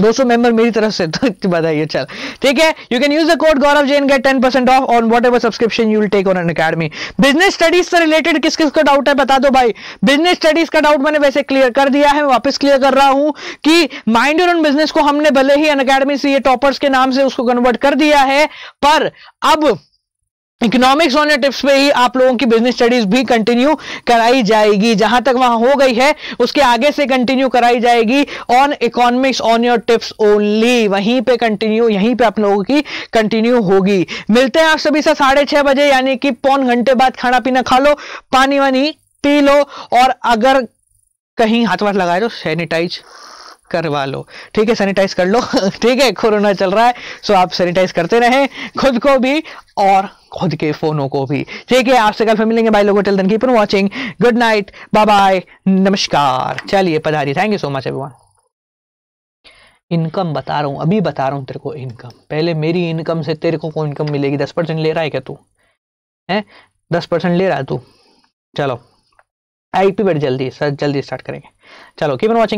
200 मेंबर मेरी तरफ से तो बताइए चल ठीक है you can use the code Gaurav Jain get 10 percent off on whatever subscription you will take on Unacademy business studies से रिलेटेड किस किस का डाउट है बता दो भाई बिजनेस स्टडीज का डाउट मैंने वैसे क्लियर कर दिया है मैं वापस क्लियर कर रहा हूं कि माइंड योर बिजनेस को हमने भले ही अन से ये टॉपर्स के नाम से उसको कन्वर्ट कर दिया है पर अब इकोनॉमिक्स ऑन टिप्स पे ही आप लोगों की बिजनेस स्टडीज भी कंटिन्यू कराई जाएगी जहां तक वहां हो गई है उसके आगे से कंटिन्यू कराई जाएगी on economics on your tips only वहीं पे कंटिन्यू यहीं पे आप लोगों की कंटिन्यू होगी मिलते हैं आप सभी से साढ़े छह बजे यानी कि पौन घंटे बाद खाना पीना खा लो पानी वानी पी लो और अगर कहीं हाथ वाथ लगाए तो सैनिटाइज करवा लो ठीक है सैनिटाइज कर लो ठीक है कोरोना चल रहा है सो आप सैनिटाइज करते रहें खुद को भी और खुद के फोनों को भी ठीक है आपसे कल फिर मिलेंगे भाई लोग till then keep good night bye bye नमस्कार चलिए पधारी thank you so much everyone income बता रहा हूँ अभी बता रहा हूँ तेरे को इनकम पहले मेरी इनकम से तेरे को कोई इनकम मिलेगी दस परसेंट ले रहा है क्या तू है दस परसेंट ले रहा है तू चलो आई पी बैठ जल्दी सर जल्दी स्टार्ट करेंगे चलो कीपर वॉचिंग